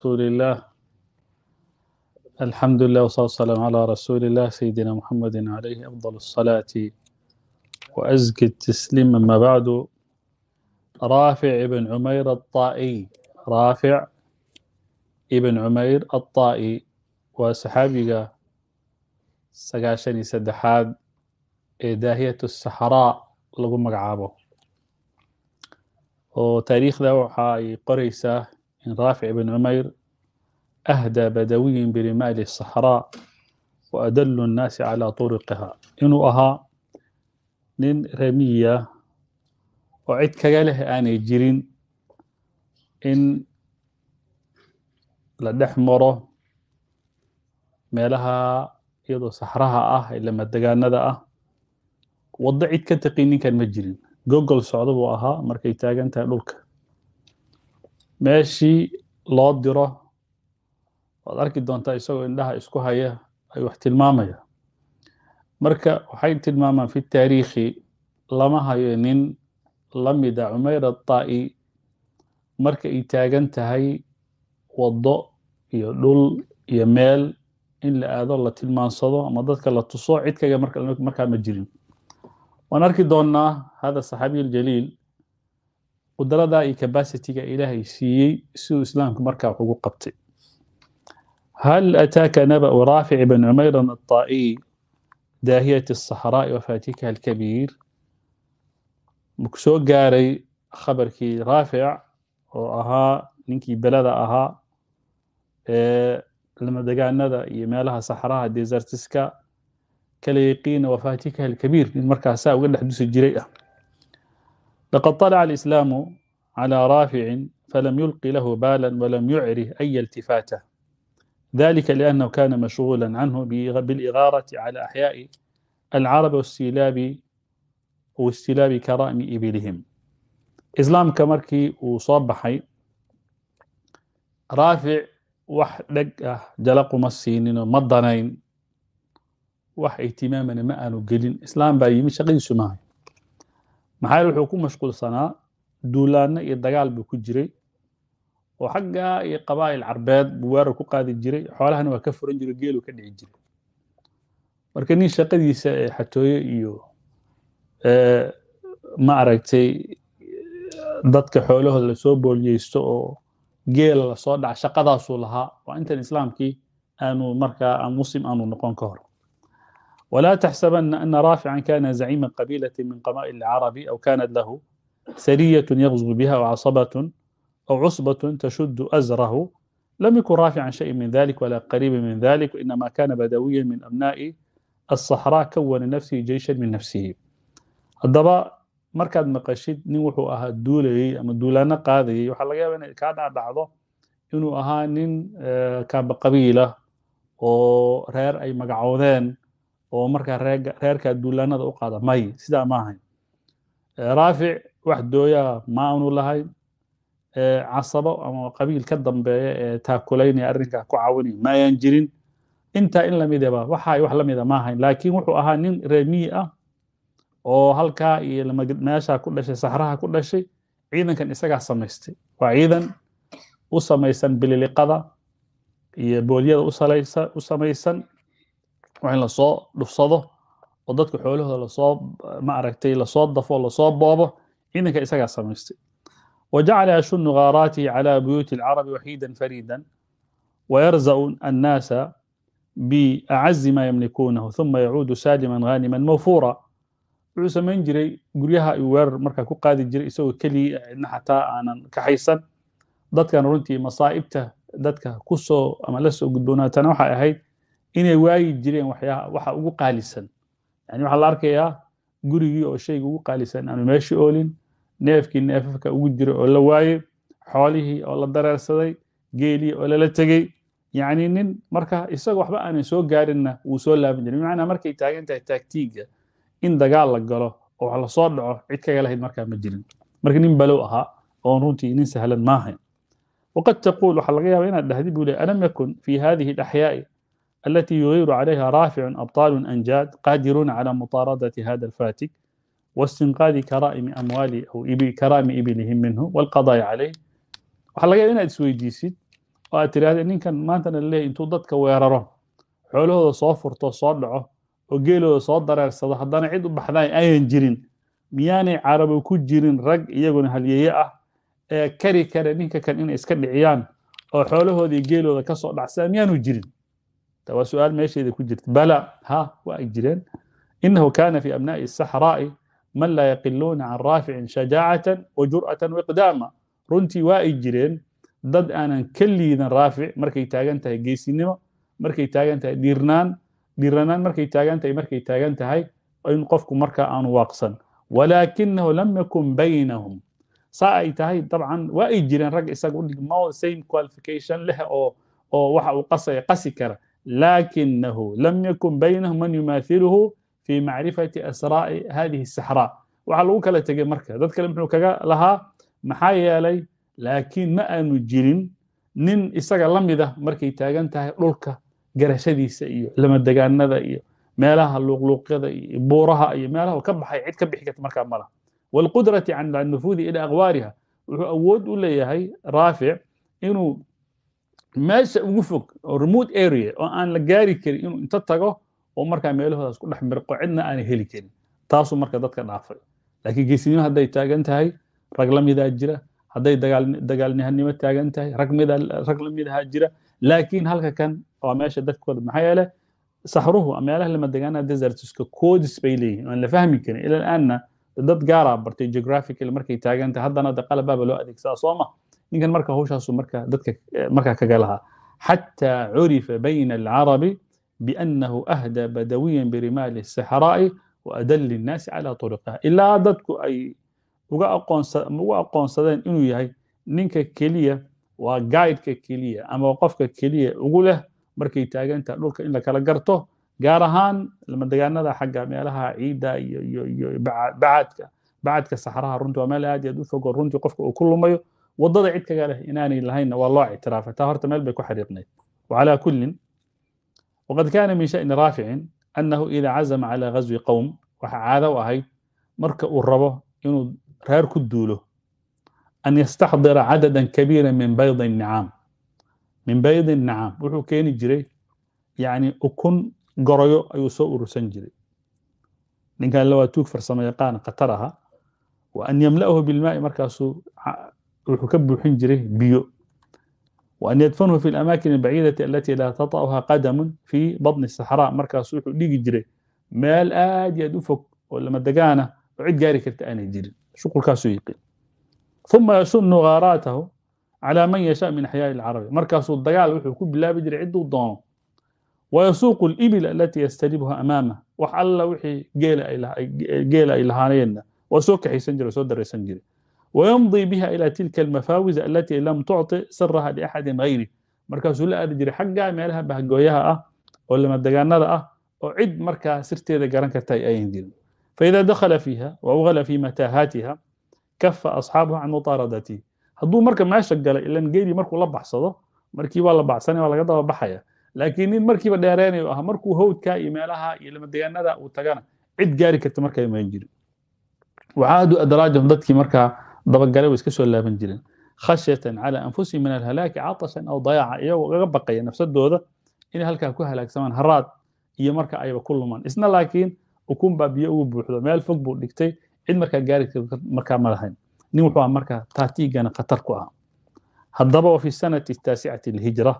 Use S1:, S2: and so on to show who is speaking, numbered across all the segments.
S1: رسول الله الحمد لله والصلاة والسلام على رسول الله سيدنا محمد عليه أفضل الصلاة وأزكى التسليم أما بعد رافع بن عمير الطائي رافع ابن عمير الطائي وصحابيقا سقاشني سدحاد إيه داهية الصحراء لغو عابو وتاريخ ذا وحاي قريسه من رافع بن عمير أهدى بدوي برمال الصحراء وأدل الناس على طرقها إنو أها نين رمية وعد كغاله آني جيرين إن لدحمره meelaha iyadoo saxraha ah ee lamadaganada ah waddo cid ka taqiy ninkan ma jirin gogol socdo buu ahaa markay taagan tahay dhulka meeshii loo diro waad arki doontaa isagoo indhaha isku haya ayuu wax tilmaamayaan marka waxay tilmaamaan fi taariikhi lama hayo nin la mida cumayr ataa marka ay taagan tahay waddo iyo dhul iyo meel in la aado la tilmaansado ama dadka la tuso cid kaga markaa ma jirin waan arki doonnaa hada saxaabiy aljaliil qudrada iyo cabacitiga ilaahay siiyey siduu islaamku markaa wax ugu qabtay hal ataaka nabau raafic bn cumeyran aطaa'iy daahiyati الصaxraaءi wafaatikiha alkabiir maku soo gaaray khabarkii raafic oo ahaa ninkii belada ahaa ee lamadegaanada iyo meelaha saxraha desertiska kala yaqiina wafaatikiha alkabiir nin markaa saa uga dhex dusi jiray ah لقد طلع الإسلام على رافع فلم يلق له بالا ولم يعره أي التفاتة ذلك لأنه كان مشغولا عنه بالإغارة على أحياء العرب والسلاب والسلاب كرائم إبلهم إسلام كمركي وصبحي رافع واحد جلق مسينين ومضنين وح اهتمامنا ما أنو قلين إسلام باي مش غير سماعي maxaa yeel wuxuu ku mashquulsanaa duulaanno iyo dagaal buu ku jiray oo xaggaa iyo qabaa'il carbeed buu weerar ku qaadi jiray xoolahana waa ka furan jiray geeluu ka dhici jiray marka nin shaqadiisa ee xatooyo iyo ma aragtay dadka xoolahooda lasoo booliyeysto oo geela lasoo dhaca shaqadaasuu lahaa waa intan islaamkii aanu markaa aan muslim aanu noqon ka hor ولا تحسبن أن رافعا كان زعيم قبيلة من قبائل العرب أو كانت له سرية يغزو بها أو أو عصبة تشد أزره لم يكن رافعا شيء من ذلك ولا قريب من ذلك وإنما كان بدويا من أبناء الصحراء كون لنفسه جيشا من نفسه haddaba markaad maqashid nin wuxuu ahaa duulayey ama duulaano qaadayay waxaa laga yaaba inay kaa dhaadhacdo inuu ahaa nin kaamba qabiila oo oo markaa reega reerka duulaanada u qaada may sidaa ma ahayn eh, raafic wax dooyaa ma aanu lahayn eh, casabo ama qabiil ka dambeeya ee taakulaynaya arrinkaa ku caawinaya ma ayaan jirin intaa in lamidaba ah, waxa ay wax la ah, ma ahayn laakiin wuxuu ahaa nin reemiyi ah oo halkaa iyo meeshaa ku dhashay saxraha ku dhashay ciidankan isagaa samaystay waa ciidan u samaysan bililiqada iyo boolyada u samaysan waa in lasoo dhufsado oo dadka xoolahooda lasoo ma aragtay lasoo dafo lasoo boobo ciidanka isagaa samaystay wajacala yashunu ghaaraatihi calى buyuuti اlcarabi waxiidan fariidan wayarzaأu annaasa biacazi ma yamlikuunahu uma yacuudu saaliman ghaaniman mawfuura wuxuu samayn jiray guryaha uu weerar markaa ku qaadi jiray isagoo keligii cidna xataa aanan kaxaysan dadkan runtii masaa'ibta dadka ku ama la gudboonaatana waxay ahayd inay waayi jireen waxa ugu qaalisan yani waxaa la arkayaa gurigii oo shayga ugu qaalisan aanu meeshii oolin neefkii neefafka ugu jira oo la waaye xoolihii oo la dareersaday geelii oo lala tegey yani nin marka isaga waxba aanan soo gaarinna wuu soo laaban jira bimacnaa markay taagan tahay taagtiiga in dagaal la galo oo wax lasoo dhaco cid kaga lahayd markaa ma jirin marka nin balow ahaa oon runtii nin sahlan maahayn waqad taquul waxaa laga yaaba inaad dhahdid buu le alam yakun fi hadihi laxyaa'i التي يغير عليها رافع أبطال أنجاد قادرون على مطاردة هذا الفاتك واستنقاذ كرائم أموال أو إبل كرائم إبلهم منه والقضاء عليه waxaa laga yaaba inaad isweydiisid oo aad tidhaahda ninkan maantana laleeyahy intuu dadka weeraro xoolahooda soo furto soo dhaco oo geelooda soo dareersado haddana cid u baxdaay ayan jirin miyaanay carabo ku jirin rag iyaguna halyeeye ah ee kari kara ninka kan inay iska dhiciyaan oo xoolahoodii geelooda ka soo dhacsaa miyaanu jirin waa su-aal meesheeda ku jirta bala ha wa ay jireen inahu kana fi abna'i الsaxraa'i man laa yaqiluuna can raaficin shajaacatan wa jur'atan wiqdaama runtii waa ay jireen dad aanan ka liidan raafic markay taagan tahay geesinimo markay taagan tahay dhiirnaan dhiiranaan markay taagan tahay markay taagan tahay in qofku marka aanu waaqsan walaakinahu lam yakun baynahum saa ay tahay dabcan waa ay jireen rag isaga same qualification leh oo oo waxa uu qasaya qasi kara لكنه لم يكن بينه من يماثله في معرفة أسراء هذه السحراء waxaa lagu kala tegey marka dad kale muxuu kaga lahaa maxaa yeelay laakiin ma aanu jirin nin isaga la mid ah markay taagan tahay dhulka garashadiisa iyo lamadaganada iyo meelaha luuqluuqyada iyo buuraha iyo meelaha ka baxay cid ka bixi karta markaa malaha waalqudrati can nufuudi ilaa aqwaariha wuxuu awood u leeyahay raafic inuu meesha ugu fog oo remote area oo aan la gaari karin inuu inta tago oo markaa meelahoodaas ku dhex mirqo cidna aana heli karin taasuu marka dadka dhaafay laakiin geesinimo hadday taagan tahay rag lamidaa jira hadday dagaalnihannimo taagan tahay rag la jira laakiin halka kan waa meesha dadkooda maxaa yeele saxruhu meelaha lamadegaanaha desertska codes bay leeyihin aan la fahmi karin ilaa aanna dad gaaraa ah bartay geographical markay taagan tahay haddana de qalabaaba loo adeegsadaa soo ma ninkan marka hawshaasu marka dadka markaa kaga lahaa xataa curifa bayna alcarabi biannahu ahda badawiyan birimaali sixraa'i waadalli innaasi calaa turuqiha ilaa dadku ay uga aqoonsadeen inuu yahay ninka keliya waa gaidka keliya ama qofka keliya ugu leh markay taaganta dhulka in la kala garto gaar ahaan lamadaganada xagga meelaha ciidda iyo bacadka saxraha runtii waa meel aad yaad u fogo runtii qofka uu ku lumayo wadada cid kaga leh inaanay lahaynna waa loo ictiraafay taa horta meel bay ku xariiqnayd وعalى kuli وqad kana min shaأni raafici أnahu إida cazma calى غazwi qowm waxa caado u ahayd marka uu rabo inuu reer ku duulo an yastaxdira cadada kabiira min bayd الnicam min bayd الnicam wuxuu keeni jiray yani ukun gorayo ayuu soo urursan jiray ninkan la waa tuug farsamo yaqaan aha wa an yamla'hu bilmaa'i markaasuu wuxuu ka buuxin jiray biyo وأn ydfanhu fi الأmaakin الbaciidati alati laa taطأha qadamu fi baطni الصaxraa markaasu wuxuu dhigi jiray meel aad yaad u fog oo lama degaana oo cid gaari karta aanay jirin shuqulkaasuu yiqiin ثuma yasunu gaaraatahu calى man yasha min axyaaءi الcarabi markaasuu dagaal wuxuu ku bilaabi jiray cidduu doono wayasuuqu اlإbil alati yastalibha amaamah wax alla wixii geela ay lahaaneenna waa soo kaxaysan jiray soo daraysan jiray ويمضي بها إلى تلك المفاوز التي لم تعطي سرها لأحد غيره markaasuu la aadi jiray xaggaa meelaha bahgooyaha ah oo lamadagaanada ah oo cid markaa sirteeda garan karta ay ayan jirin faida dakhala fiiha waughala fi mataahaatiha kafa asxaabuhu can mutaaradatihi hadduu marka meesha galay ilan geedii markuu la baxsado markii waa la baxsanaya waa laga daba baxaya laakiin nin markiiba dheereynaya u aha markuu howdkaa iyo meelaha iyo lamadagaanada uu tagana cid gaari karta markaa ma jirin wacaadu adraajahum dadkii dabagale way iska soo laaban jireen khashyatan calى anfusihim min alhalaaki catashan aw dayaaca iyagoo gaga baqaya nafsadooda inay halkaa ku halaagsamaan haraad iyo marka ayba ku lumaan isna laakiin ukun baa biyo ugu buuxdo meel fog buu dhigtay cid markaa gaari markaa ma lahayn nin wuxuu ah markaa taatiigana khatar ku ah haddaba wa fi sanati taasicati alhijra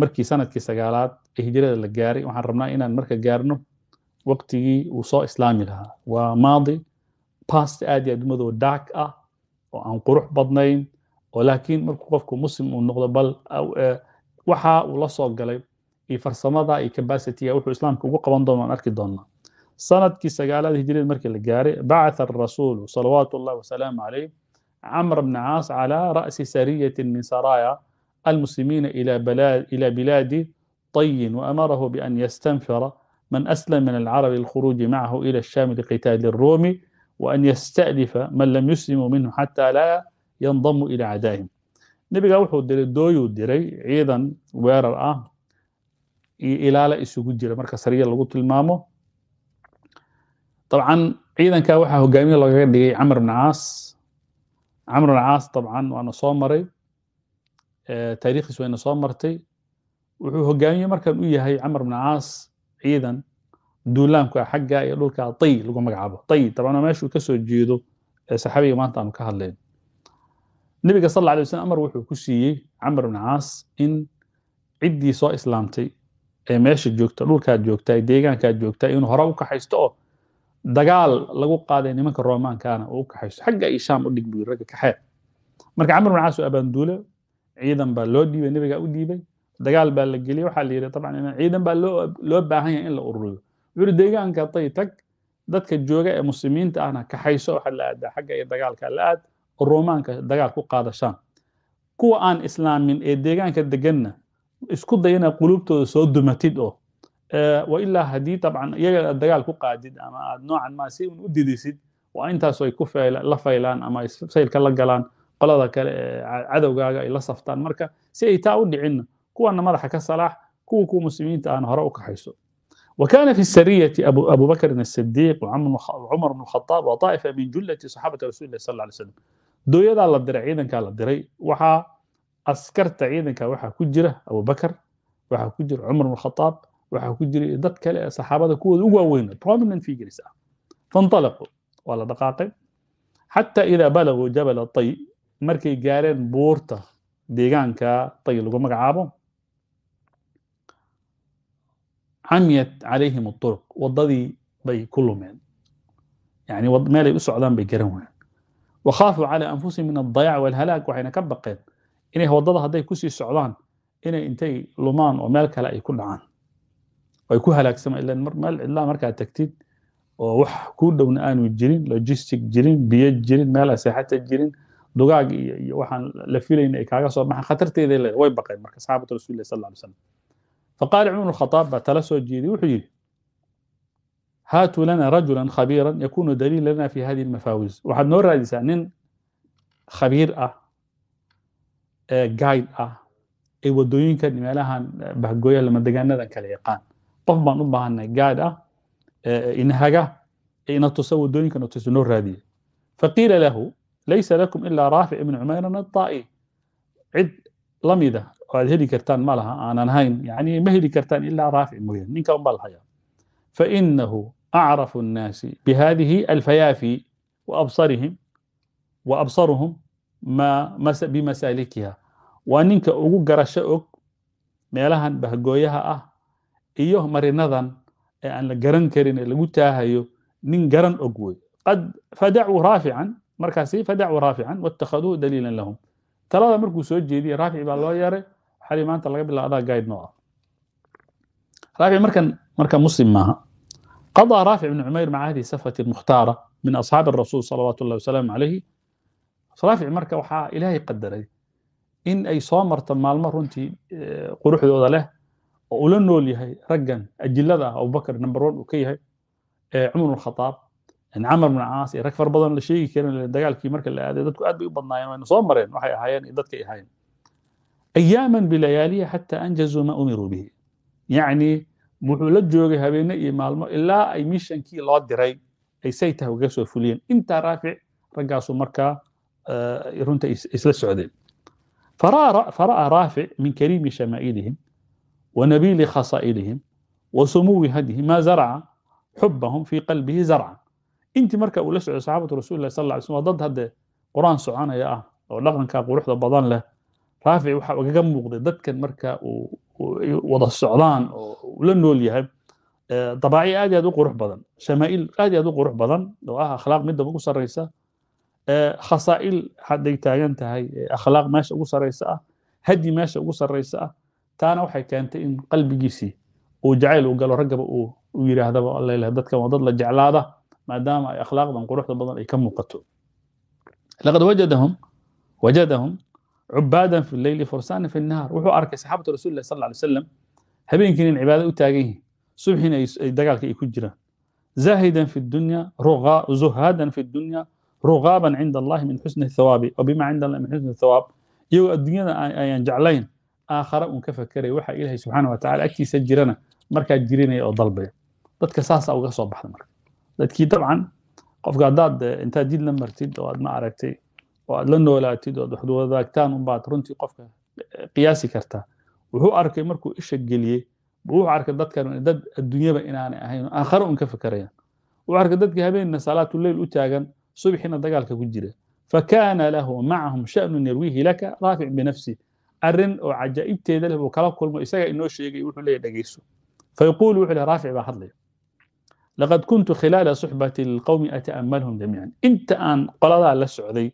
S1: markii sanadkii sagaalaad ee hijrada la gaaray waxaan rabnaa inaan marka gaarno waqtigii uu soo islaami lahaa waa maadi past aad iyo aad madow dark ah oo aan qurux badnayn oo laakiin markuu qofku muslim uu noqdo bal ah, eh, waxa uu la soo galay iyo farsamada iyo capacityga wuxuu islaamka ugu qaban doono aan arki doonaa sanadkii sagaalaad hijriyeed markii la gaaray bacatha arasuulu salawaatu llahi wasalaamu calayh camr bna caas calaa ra'si sariyatin min saraya almuslimiina ila bilaadi طين وأمره بأن يستنفر من أسلم من العرب الخروج معه إلى الشام لقتال الروم وأن يستألف من لم يسلموا منهم حتى لا ينضموا إلى عدائهم nebigaa wuxuu diray dooyuu diray ciidan weerar ah iyo ilaala isugu jira marka sariya lagu tilmaamo dabcan ciidankaa waxaa hogaamiye loogaga dhigay camr bn caas camr bn caas dabcan waana soo maray taariikhiis wayna soo martay wuxuu hogaamiye markan u yahay camr bn caas ciidan duulaamka xagga iyo dhulka tay lagu magacaabo ay dabcan meeshuu kasoo jeedo saxaabiga maanta aanu ka hadlayn nebiga sal alay waslm amar wuxuu ku siiyey camar bn caas in ciddii soo islaamtay ee meesha joogta dhulkaad joogtaa deegaankaad joogtaa inuu hore u kaxaysto oo dagaal lagu qaaday nimanka romaankana uu u kaxaysto xagga iyo shaam u dhig buu ragga kaxee marka camar bn caas oo abaanduule ciidan baa loo dhiibay nebigaa u dhiibay dagaal baa la geliyey waxaa la yidhi dabcan ciidan baa loo baahan yahay in la ururiyo wuxuuri deegaanka haday tag dadka jooga ee muslimiinta ahna kaxayso waxaa la aadaa xagga iyo dagaalka la aad oo roomaanka dagaal ku qaadashaan kuwa aan islaamin ee deegaanka deganna isku dayana quluubtooda soo dumatid oo wailaa haddii tabcan iyaga aad dagaal ku qaadid ama aad noocan maa si un u didisid waa intaasu ay ku la faylaan ama ay la galaan qolada kale ee cadowgaaga ay la saftaan marka si ay taa u dhicinna kuwana madaxa ka salaax kuwa kuwa muslimiinta ahna hore u kaxayso وكان في السرية أبو, أبو بكر الصديق وعمر بن الخطاب وطائفة من جلة صحابة رسول الله صلى الله عليه وسلم dooyadaa la diray ciidankaa la diray waxaa askarta ciidanka waxaa ku jira abubakar waxaa ku jira cumar bn khaaab waxaa ku jira dad kale ee saxaabada kuwooda ugu waaweyn prominent figures ah fanalaquu waa la dhaqaaqay xataa idaa balaguu jabala tay markay gaareen buurta deegaanka tay lagu magacaabo camiyat calayhim uruq wadadii bay ku lumeen yani meelay u socdaan bay garan waayeen wakhaafuu calaa anfusihim min adayac walhalaag waxayna ka baqeen inay wadada hadday kusii socdaan inay intay lumaan oo meel kale ay ku dhacaan ay ku halaagsamaan ila meel cidlaa markaa tagtid oo wax kuu dhowna aanu jirin logistic jirin biyo jirin meela seexata jirin dugaag iyo waxaan la filayna ay kaaga soo baxaan khatarteeda leed way baqeen marka saxaabatu rasuuli sal lla alay slam faqaala cumar bn khaaab baa tala soo jeediyey wuxuu yidhi haatuu lana rajula khabiira yakunu daliil lana fi hadihi اlmafaawis waxaad noo raadisaa nin khabiir ah ee guide ah ee wadooyinka meelahan bahgooyaha lamadegaanadan kala yaqaan qof baan u baahanay guide ah inahaga ee ina tusa wadooyinka na tusa noo raadiya faqiila lahu laysa lakum ila raafic ibn cumayran aلطaa'i cid la mida aad heli kartaan ma laha aanan hayn yani ma heli kartaan ilaa raafic mooyaan ninka unbaa la hayaa fainahu acrafu الnaasi bihadihi alfayaafi waabsarihim waabsaruhum bimasaalikiha waa ninka ugu garasho og meelahan bahgooyaha ah iyo marinadan ee aan la garan karin ee lagu taahayo nin garan og wey qad fadacuu raafican markaasi fadacuu raafican waاtakhaduu daliila lahum talada markuu soo jeediyey raafic baa loo yeeray xali maanta laga bila adaa guide noo ah raafic markan marka muslim maaha qadaa raafic bn cumayr maca hadihi safati mukhtaara min asxaabi rasuul salawaatu wasalaamu calayhi raafic marka waxaa ilaahay qadaray in ay soo marto maalmo runtii eh, quruxdooda leh oo ula nool yahay raggan ajilada ah abubakr number one uu ka yahay eh, cumar bn khataab camar bn caas iyo rag far badan la sheegi karin dagaalkii marka la aaday dadku aad bay u badnaayeen wayna soo mareen waxay ahaayeen iyo dadkay ahaayeen أyaaما bilayaalya xatى أnjazuu ma umiruu bihi yacni wuxuu la joogay habeene iyo maalmo ilaa ay mishankii loo diray ay saytah uga soo fuliyeen intaa raafic raggaasu markaa runta isla socdeen fara'aa raafic min kariimi shamaa'ilihim wanabiili khasaa'ilihim wasumuwi hadihim ma zarca xubahum fii qalbihi zarca intii marka uu la socday saxaabatu rasul lah sal ly slm waa dad hadde qur-aan soconaya ah oo dhaqankaa quruxda badan leh raafici waxaa igaga muuqday dadkan marka uu wada socdaan oo la nool yahay dabaaci aad iyo aad u qurux badan shamaa'iil aad iyo aad u qurux badan oo ah akhlaaq midda ugu sarraysa khasaa'il hadday taagan tahay akhlaaq meesha ugu sarraysa ah hadi meesha ugu sarraysa ah taana waxay keentay in qalbigiisii uu jacayl u galo raggaba uu yidhaahdaba leh dadkan waa dad la jeclaada maadaama ay akhlaaqdan quruxda badan ay ka muuqato laqad wajadahum wajadahum cubaadan fi leyli fursaana fi nahaar wuxuu arkay saxaabata rasul lah sal ly slam habeenkiin in cibaada u taagan yihin subxiina dagaalka ay ku jiraan zahidan fi dunya zuhaadan fi dunya rugaaban cinda allahi min xusni thawaabi o bima cinda allahi min xusni thawaab iyagoo adduunyada ayaan jeclayn aakhare uun ka fakeraya waxa ilaahay subxaana wa tacala agtiisa jirana markaa jirinaya oo dalbaya dadka saasaa uga soo baxda marka dadkii dabcan qofka haddaad intaad la martid oo aad ma aragtay oo aad la noolaatid oad waxwadaagtaan unbaad runtii qofka qiyaasi kartaa wuxuu arkay markuu isha geliyey wuxuu arkay dadkan dad adduunyaba inaanay ahayn aakhare un ka fakarayaan wuxuu arkay dadka habeenna salaatuleyl u taagan subxina dagaalka ku jira fakaana lahu macahum shanun yarwiihi laka raafic binafsi arrin oo cajaa'ibteeda leh buu kala kulmo isagaa inoo sheegay wuxuu leeyahy dhegeyso fayquulu wuxuu lehy raafic baa hadlaya laqad kuntu khilaala suxbati lqowmi ata'ammalhum jamiican inta aan qoladaa la socday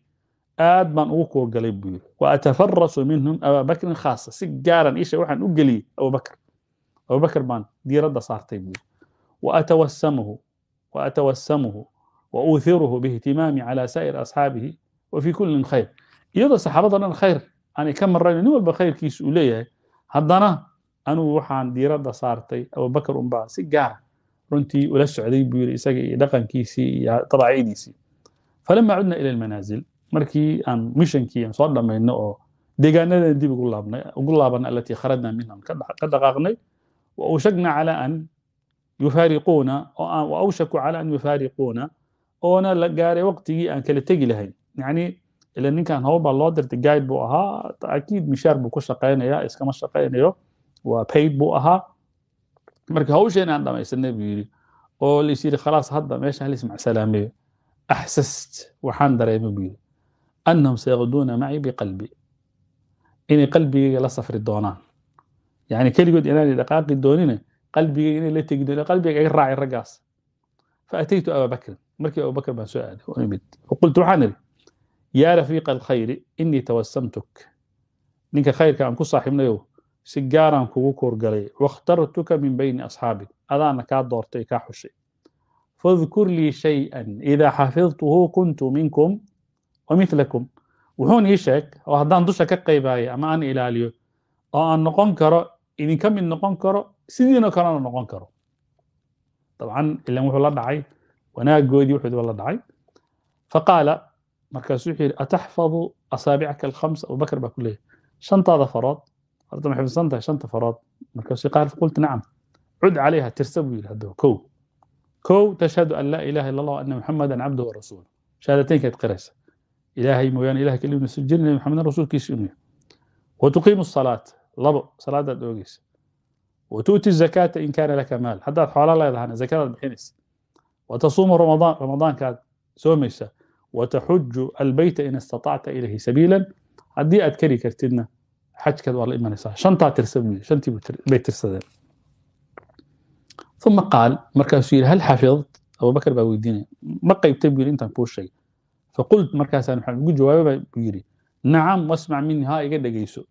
S1: aad baan ugu kuwa galay buu yiri waatafarasu minhum ababakrin khaasa si gaaran isha waxaan u geliyey abubakr abubakr baan diiradda saartay buu yiri waatawasamuhu waatawasamuhu wauhiruhu bihtimaami cala saa'ir asxaabihi wafi kullin khayr iyadoo saxaabada dhan khayr aanay ka marrayno nin walba khayrkiisa uu leeyahay haddana anugu waxaan diiradda saartay abubakr unbaa si gaara runtii ula socday buu yiri isaga iyo dhaqankiisii iyo dabaacidiisii falama cudna ila almanaazil markii aan mishankii aan soo dhammayno oo deegaanadan dib ugu laabanna alatii kharajna minhum ka dhaqaaqnay wa awshakna cala an yufaariquuna wa awshaku cala an yufaariquuna oona la gaaray waqtigii aan kala tegi lahayn yacni ila ninkan howl baa loo dirtay guide buu ahaa akiid mishaar buu ku shaqaynayaa iskama shaqaynayo waa paid buu ahaa marka hawsheen aan dhamaysanay buu yidhi oo lais yidhi khalaas hadda meesha halismac axsast waxaan dareemay buu yidhi anahum sayaquduuna macii biqalbi inay qalbigayga la safri doonaan yani keligood inaanay dhaqaaqi doonine qalbigayga inay la tegi doonaan qalbigayga iga raacay raggaas faataytu ababakrin markii abubakr baan soo aaday oo imid waqultu waxaan idhi yaa rafiiqa alkhayri inii tawasamtuk ninka khayrka aan ku saaxiibnayow si gaaraan kugu kuurgalay wakhtartuka min bayni asxaabik adaana kaa doortay kaa xushay fadkur lii shayan idaa xafidtuhu kuntu wamilakum wuxuun ii sheeg oo haddaan dusha ka qaybaayo ama aan ilaaliyo oo aan noqon karo idinka mid noqon karo sidiinoo kalena noqon karo dabcan ilan wuxuu la dhacay wanaagoodii wuxuuba la dhacay faqaala markaasuu wuxuu yidhi ataxfadu asaabicaka alkhamsa abubakr baa ku leeyahy shantaada farood horta ma xifdsan tahay shanta farood markaasuu qaal qultu nacam cud calayha tirsa buu yidhi haddaba kow kow tashhadu an laa ilaha illa allah wa anna muxamadan cabduhu warasuuluh shahaadateynkaad qiraysa ilaahay mooyaane ilah keliya nusal jirin nabi maxamedan rasuulkiisa inuu yahay wa tuqiimu asalaata labo salaadaad oogeysa wa tu'ti zakaata in kaana laka maal haddaad xoolo leedahana zakadaad bixinaysa wa tasuumu ramadaan ramadaankaad soomaysa wa taxuju albeyta in istatacta ilayhi sabiilan haddii aad kari kartidna xajkaad waa la imanaysaa shantaa tirsa buu yidhi shantii bay tirsadeen ثم قال مركز هل حفظت أبو بكر باويدين ما قيبتي بيقول أنت بوشي faqult markaasaan waxaan ugu jawaababa buu yidhi nacam wasmac minii haa iga dhegayso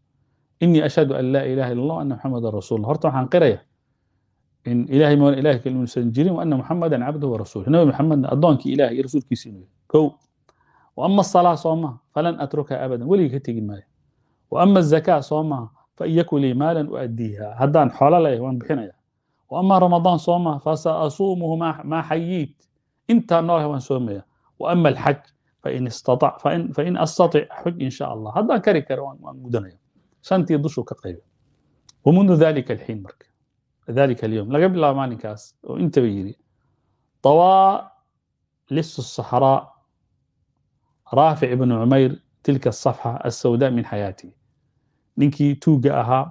S1: inii ashhadu an laa ilaha illa allah ana muxamadan rasulula horta waxaan qiraya in ilahay moona ilahay kale inuusan jirin wa ana muxamadan cabduhu warasuluh nabi maxamedna addoonkii ilahay iyo rasuulkiisa inuu yahay kow wa asalaa soo falan atruka abadan weligii ka tegi maayo wa azakaa soo maha fain lii maalan uaddiiha haddaan xoolo leeyahay waan bixinaya wa ramadaan soo fasa asuumuhu maa xayiit intaan noolahay waan soomaya wa alxaj fain istaac fain astaic xoj in sha allah haddaan kari kara waan gudanaya shantii dushuu ka qayba wamundu dalika alxiin marka dalika alyowm laga bilaabo maalinkaas oo intaba yiri طawaa lisu الصaxraa raafic ibn cumayr tilka الصafxa alsawda min xayaatihi ninkii tuugga ahaa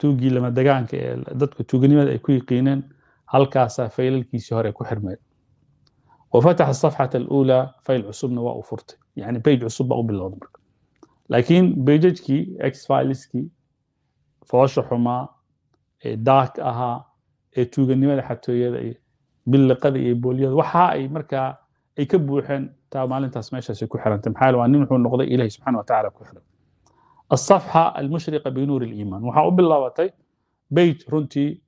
S1: tuugii lama dagaanka ee dadku tuuganimada ay ku yiqiineen halkaasaa faylalkiisii hore ku xirmeen وفتح الصفحة الأولى فايل عصبنا وأفرته يعني بيج عصب أو باللود مرك لكن بيجكي إكس فايلسكي فوش حما داك أها توجا نمر حتى يدا باللقد يبوليا وحا أي مركا أي كبوحن تا مالن تاس ماشا سيكو حران تمحال وأن نمحو النقضة إلهي سبحانه وتعالى كحران الصفحة المشرقة بنور الإيمان وحا أبي الله بيج رنتي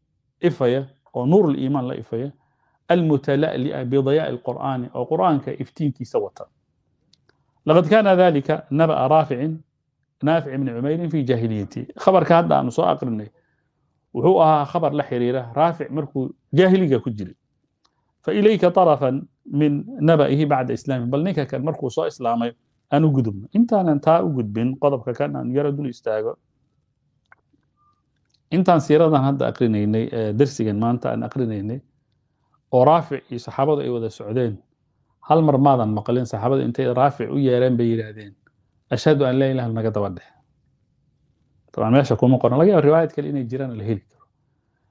S1: إفايا أو نور الإيمان لا إفايا المتلألئة بضياء القرآن oo qurآaaنka iftiinkiisa wata لqad kana ذalika nabأa raaficin naafic bni cumeyrin fi jaahiliyati khabarka hadda aanu soo aqrinay wuxuu ahaa khabar la xiriira raafic markuu jaahiliga ku jiray failayka طarafan min naba'ihi bacda islaami bal ninka kan markuu soo islaamay aan u gudubno intaanan taa u gudbin qodobka kan aan yaro dul istaago intaan siiradan hadda akrinaynay darsigan maanta aan akrinaynay oo raafic iyo saxaabadu ay wada socdeen hal mar maadan maqlin saxaabada intay raafic u yeereen bay yidhaahdeen ashhadu an laa ilaha naga daba dhex dabcan meesha kuma qoran laga yaaba riwaayad kale inay jiraan la karo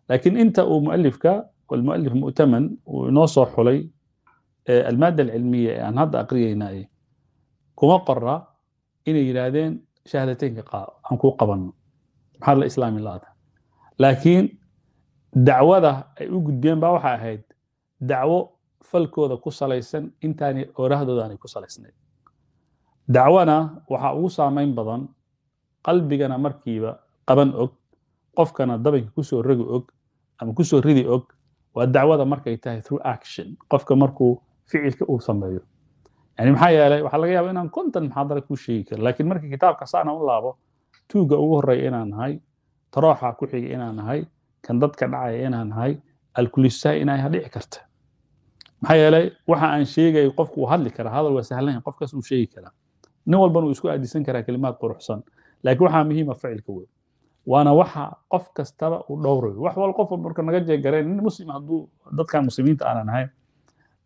S1: laakiin inta uu mualifka walmualif mu'taman uu inoo soo xulay almaada alcilmiya ee aan hadda aqriyaynaye kuma qora inay yidhaahdeen shahadateynka aan kuu qabanno maxaad la islaami la-ada laakiin dacwada ay u gudbiyeen baa waxay ahayd dacwo falkooda ku salaysan intaanay oorahdooda aanay ku salaysnayn dacwana waxaa ugu saamayn badan qalbigana markiiba qaban og qofkana dabanka kusoo rogi og ama kusoo ridi og waa dacwada markay tahay through action qofka markuu ficilka uu sameeyo yani maxaa yeelay waxaa laga yaaba inaan kontan maxaadara kuu sheegi karo laakiin marka kitaabka saana u laabo tuuga ugu horreeya inaan nahay tarooxa ku xiga inaan nahay kan dadka dhacaya inaan nahay alkulisaha inay hadhici karta maxaa yeelay waxa aan sheegay qofku uu hadli karaa hadal waa sahlan qofkaas uu sheegi karaa nin walbana uu isku aadisan karaa kelimaad quruxsan laakiin waxaa muhiima ah ficilka wey waana waxa qof kastaba u dhowrayo wax wal qof marka naga jeegareen nin muslim hadduu dadkan muslimiinta aanan ahayn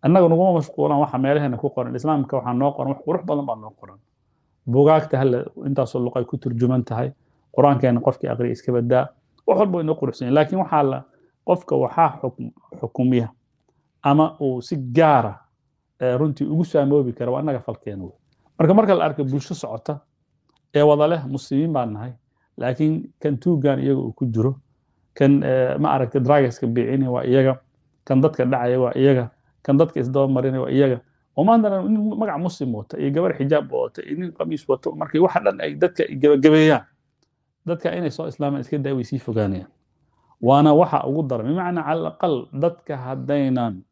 S1: annaga naguma mashquulaan waxa meelaheena ku qoran islaamka waxaa noo qoran wax qurux badan baa noo qoran bugaagta halla intaasoo luqay ku turjuman tahay qur-aankeena qofkii aqriya iska wax walba way noo laakiin waxaa la qofka waxaa xukumiya ama uu si gaara ah, eh, runtii ugu saamoobi kara waa innaga falkeena wey marka marka la arka bulsho socota ee wada leh muslimiin baan nahay laakiin kan tuuggan iyaga uu ku jiro kan eh, ma aragta dragaska biicina waa iyaga kan dadka dhacaya waa iyaga kan dadka isdaba marina waa iyaga oo maantana nin magac muslim wata iyo gabar xijaab wata iyo nin qamiis wato markii waxa dhan ay dadka gabagabeeyaan dadka inay soo islaamaan iska daaway fogaanayaan waana waxa ugu daran bimacnaa cala dadka haddaynan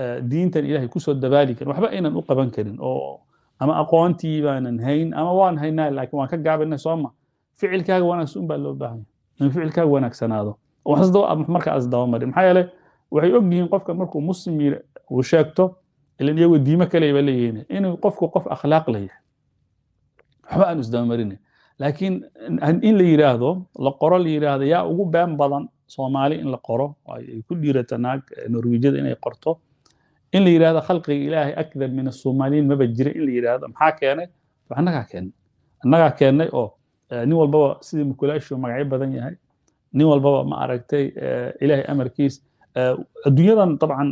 S1: diintan ilahay kusoo dabaali karin waxba aynan u qaban karin oo ama aqoontii baanan hayn ama waan haynaa laakin waan ka gaabana sooma ficilkaaga wanaagsan baa loo baahanya in ficilkaaga wanaagsanaado marka asdabamarin maxaa yeele waxay og qofka markuu muslim uu sheegto ilan iyagu diimo kale leeyihiin inuu qofku qof akhlaaq la yahay waxba aan isdabamarin laakiin in la yiraahdo la qoro la yiraahdo yaa ugu been badan soomaali in la qoro ay ku dhiirata naag norwijada inay qorto in la yihahdo khalqiga ilaahay akdab min asomaliyiin maba jira in la yidhaahdo maxaa keenay annagaa keenay annagaa keenay oo eh, nin walbaba sidii mukulaashu magacyo badan yahay nin walbaba ma aragtay eh, ilaahay amarkiis eh, adduunyadan dabcan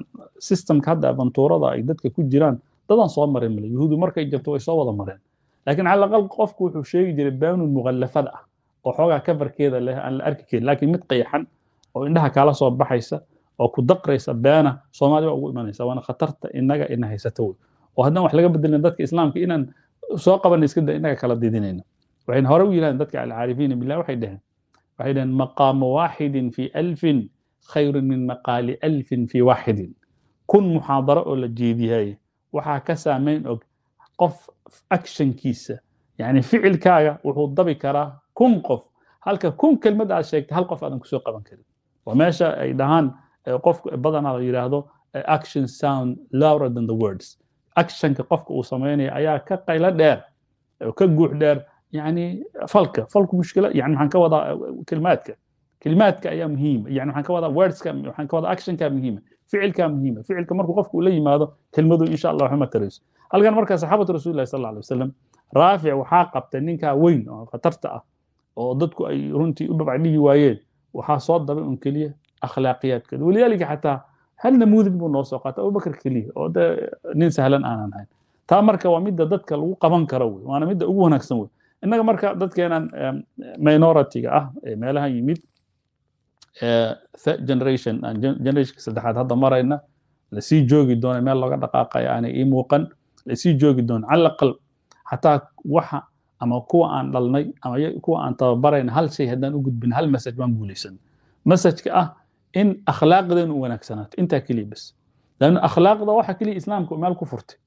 S1: systemka hadda aventuurada ay dadka ku jiraan dadaan soo marin male yuhuudu markay jabto way soo wada mareen laakiin cala aqal qofku wuxuu sheegi jiray baanun mukhallafada ah oo xoogaa kafarkeeda leh aan la arki karin laakiin mid qiyaxan oo indhaha kaala soo baxaysa oo ku daqraysa beena soomaali baa ugu imanaysa waana khatarta inaga ina haysato wey oo haddaan wax laga bedelin dadka islaamka inaan soo qabanna iska inaga kala didinayna waxayna hore u yidhahdeen dadka alcaarifiina billah waxay dheheen waxay dheheen maqaamu waaxidin fi alfin khayrun min maqaali alfin fi waaxidin kun muxaadaro oo la jeediyay waxaa ka saamayn og qof actionkiisa yacni ficilkaaga wuxuu dabi karaa kun qof halka kun kelmad aad sheegtay hal qof aadan kusoo qaban karin oo meesha ay dhahaan qof badanaa la yidhaahdo action sound louder than the words actionka qofka uu samaynaya ayaa ka qaylo dheer ka guux dheer yani falka falku mushkila yani waxaan ka wadaa kelimaadka kelimaadka ayaa muhiima yani waxaan ka wadaa wordska waxaan ka wadaa actionka muhiima ficilka muhiima ficilka markuu qofku uu la yimaado kelmadu insha allah waxuma tarayso halkan markaa saxaabatu rasuulillahi sal alay wasalam raafic waxaa qabtay ninkaa weyn oo khatarta ah oo dadku ay runtii u babcdhihi waayeen waxaa soo dabay un keliya akhlaaqiyaadkeeda walidaalika xataa hal namuudid buu noo soo qaatay abubakr keliya oo de nin sahlan aanan ahayn taa marka waa midda dadka lagu qaban karo wey waana midda ugu wanaagsan wey innaga marka dadkeenan minority ah ee meelahan yimid generation generationka saddexaad hadda marayna lasii joogi doona meel looga dhaqaaqaya aanay ii muuqan lasii joogi doona cala xataa waxa ama kuwa aan dhalnay ama kuwa aan tababarayna hal shay haddaan u gudbin hal message baan guulaysan messajka ah in akhlaaqdan u wanaagsanaato intaa keliya bes lan akhlaaqda waxa keliya islaamka meel ku furtay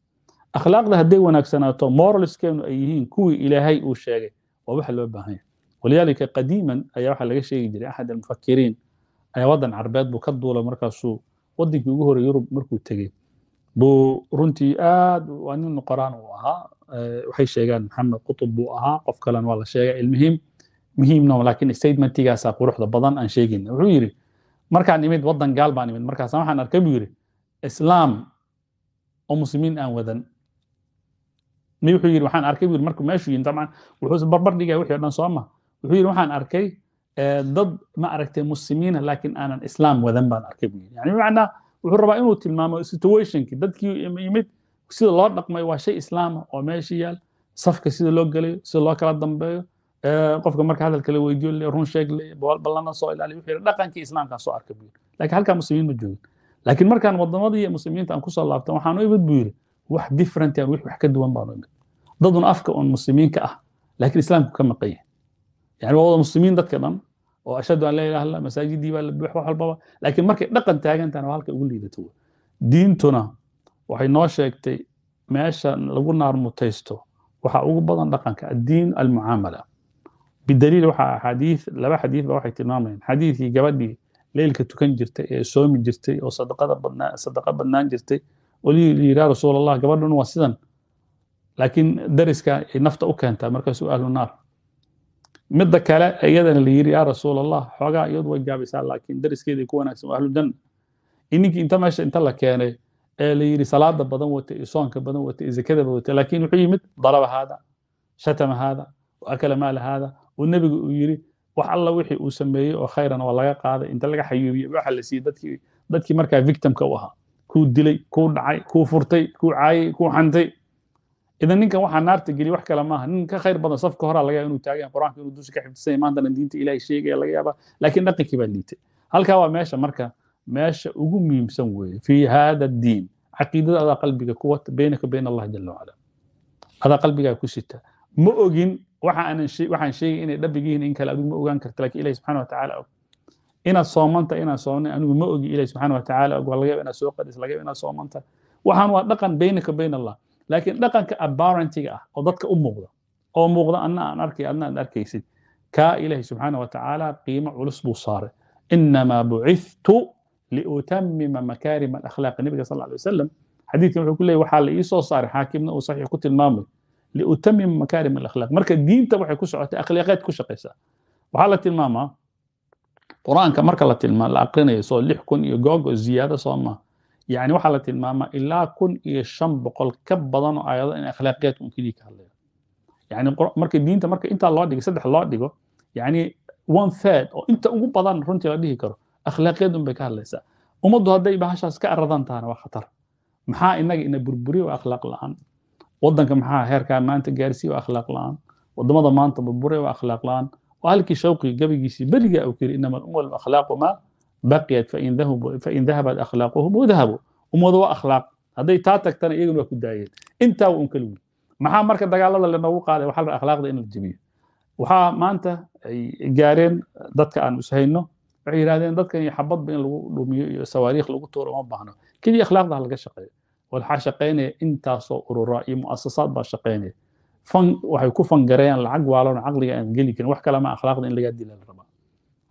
S1: akhlaaqda hadday wanaagsanaato moralskeenu ay yihiin kuwii ilaahay uu sheegay waa waxa loo baahanya walidaalika qadiiman ayaa waxaa laga sheegi jiray axad almufakiriin ayaa waddan carbeed buu ka duulay markaasuu waddankii ugu horey yurub markuu tegey buu runtii aad waa nin qoraan uu ahaa waxay sheegaan maxamed qutub buu ahaa qof kalena waa la sheegay ilmihim muhiimna laakiin statementigaasaa quruxda badan aan sheegayna wuxuu yidhi markaan imid waddan gaal baan imid markaasa waxaan arkay buu yidhi islaam oo muslimiin aan wadan mi wuxuu yidhi waxaan arkay buu yidhi markuu meeshu yimi taban wuxuuse barbar dhigaya wixii o dhan soo ma wuxuu yidhi waxaan arkay eh, dad ma aragtay muslimiina laakiin aanan islaam wadan baan arkay buu yidhi yani bimacnaa wuxuu rabaa inuu tilmaamo situationkii dadkii yimid sida loo dhaqmay waa shay islaama oo meesha yaal safka sida loo gelayo sida loo kala dambeeyo qofka marka hadalka la weydiyo run sheeg ballana soo ilaali wuxuu yidhi dhaqankii islaamkaa soo arka buu yidhi halkaa muslimiin ma joogin laakiin markaan waddamadii muslimiinta aan kusoo laabtan waxaan u imid buu yidhi wax different aan ah, wix wax ka duwan baan u imid dadun afka oon muslimiinka ah laakiin islaamku ka maqan yahay yani wada muslimiin dadka dhan oo ashhadu an laa ilaha illa masaajidii la wax walbaba laakiin markay dhaqan taagantahana waa halka ugu liidato wey diintuna waxay noo sheegtay meesha lagu naar waxaa ugu badan dhaqanka addiin almucaamala bidaliil waxaa axaadii laba xadiidba waxay tilmaamayaan xadiidkii gabadhii leylka tukan jirtay ee soomi jirtay oo sadaqa badnaan jirtay oo yiraa rasuul allah gabadhan waa sidan laakiin dariska ay nafta u keentaa markaasuu ahlu naar midda kale iyadana la yiri yaa rasuul allah xoogaa iyadu way gaabaysaa laakiin dariskeeday ku wanaagsan waa ahlujanna ininkii inta meesha inta la keenay ee la yiri salaada badan wata iyo badan wata zakadaba wata laakiin wuxuu yimid daraba haada shatama haada akala maala haada uu nebigu uu yiri wax alla wixii uu sameeyey oo khayrana waa laga qaaday inta laga xayuubiye waxa la siiyey dadkii dadkii markaa victimka u ahaa kuu dilay kuu dhacay kuu furtay kuu caayay kuu xantay idan ninkan waxaa naarta geliya wax kale maaha nin ka khayr badan safka horaa laga yaaba inuu taagan qur-aanka inuu dusha ka xifdisan maantana diinta ilahay sheegaya laga yaaba laakiin dhaqankii baa liitay halkaa waa meesha marka meesha ugu muhiimsan weeye fii hada diin caqiidada adaa qalbiga kuwa beynaka beyn allah jala wacala adaa qalbigaa ku sita ma ogin waxaan sheegay inay dhabigiihin in kale adigu ma ogaan karta lakin ilahi subxana watacaala og inaad soomanta inaad soomnin anigu ma ogi ilahi subxana watacaala og waa laga yaab inaad soo qadis laga yaab inaad soomanta waxaan waa dhaqan baynaka bayn allah laakiin dhaqanka abbarentiga ah oo dadka u muuqda oo muuqda anna aan arkay adna aad arkaysid kaa ilahi subxaana watacaala qiimo culus buu saaray inamaa bucithtu liutamima makaarima alakhlaaqi nabiga sal alay wasalam xadiidkan wuxuu ku leeyay waxaa la ii soo saaray xaakimna uu saxiix ku tilmaamay liutamima makaarim alakhlaaq marka diinta waxay ku socotay akhlaaqeed ku shaqaysaa waxaa la tilmaamaa qur-aanka marka la tilmaa la aqrinayo soo lix kun iyo goog oo soo maaha yacni waxaa la tilmaamaa ilaa kun iyo shan boqol ka badan oo aayado in akhlaaqiyaadka un keliya ka hadlayo yani marka diinta marka intaa loo dhigay saddex loo dhigo yani one third oo inta ugu badan runtii la dhihi karo akhlaaqiyad un bay ka hadlaysaa ummaddu hadday bahashaas ka aradan tahana waa khatar maxaa inaga ina burburiyo oo akhlaaq la-aan wadanka maxaa heerkaa maanta gaarsii waa akhlaaq la-aan wadamada maanta burbure waa akhlaaq la-aan oo halkii shawqii gabagiisii beriga uu kiri inama umwal akhlaaqu maa baqiyat fain dahabat akhlaaquhum udahabu ummadu waa akhlaaq hadday taa tagtana iyaguna waa ku daayeen intaaba un kala wiil maxaa marka dagaalada lanoogu qaaday waxaa la akhlaaqda in la jabiyo waxaa maanta ay gaareen dadka aan ushayno waxay yidhahdeen dadkan iyo xabadba in lagu dhumiyo iyo sawaariikh lagu tuuro uma baahno keliya akhlaaqda ha shaqeeyo waxaa shaqaynaya intaasoo urura iyo muasasaad baa shaqaynaya fan waxay ku fangareeyaan lacag waalan caqliga aan geli karin wax kalama akhlaaqda in lagaa dila rabaa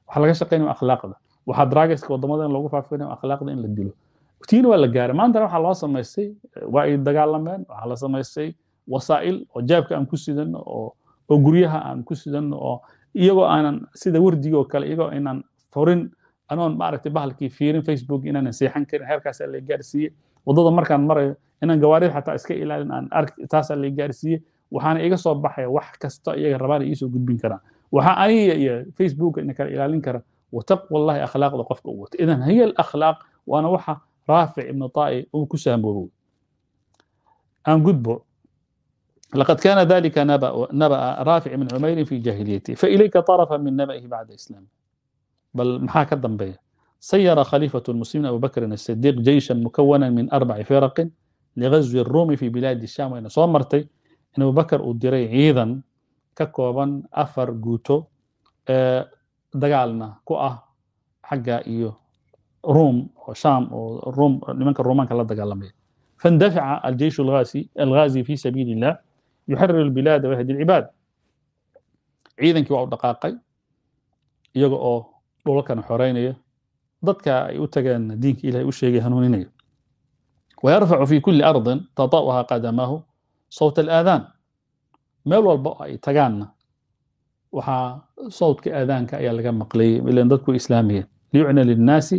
S1: waxaa laga shaqaynaya akhlaaqda waxaa dragaska wadamada in loogu faafinayo akhlaaqda in la dilo tiina waa la gaaray maantana waxaa loo samaystay waa ay dagaalameen waxaa la samaystay wasaa'il oo jaabka aan ku sidanno oo oo guryaha aan ku sidanno oo iyagoo aanan sida wardigoo kale iyagoo inaan furin anoon maaragtay bahalkii fiirin facebook inaanan seexan karin heerkaasaa la gaarsiiyey waddada markaan marayo inaan gawaarida xataa iska ilaalin aan ark taasaa la gaarsiiye waxaana iga soo baxaya wax kasta iyaga rabaana iisoo gudbin karaan waxaa aniga iyo facebooka ina kala ilaalin kara wataqwa akhlaaqda qofka u wato idan hiya alakhlaaq waana waxa raafic ibnu taa'i uu ku saamboobo aan gudbo لقد كان ذلك نبأ, نبأ رافع بن عمير في جاهليته فإليك طرفا من نبأه بعد إسلامه بل محاكا الضمبيه سير خليفة المسلمين أبو بكر الصديق جيشا مكونا من أربع فرق لغزو الروم في بلاد الشام وأنا soo martay in Abu Bakar uu diray ciidan ka kooban afar guuto ee dagaalna ku ah xagga iyo روم وشام وروم لمن كان رومان كلا دقال فاندفع الجيش الغازي الغازي في سبيل الله يحرر البلاد ويهدي العباد ciidankii waa u dhaqaaqay iyaga oo dhulalkan xoreynaya dadka ay u tagaan diinka ilahay u sheegay hanuuninayo wayarfacu fii kulli ardin tata'uhaa qadamaahu sawt alaadaan meel walba ay tagaanna waxaa sawtka aadaanka ayaa laga maqlayay ilan dadku islaamayeen liyucna linnaasi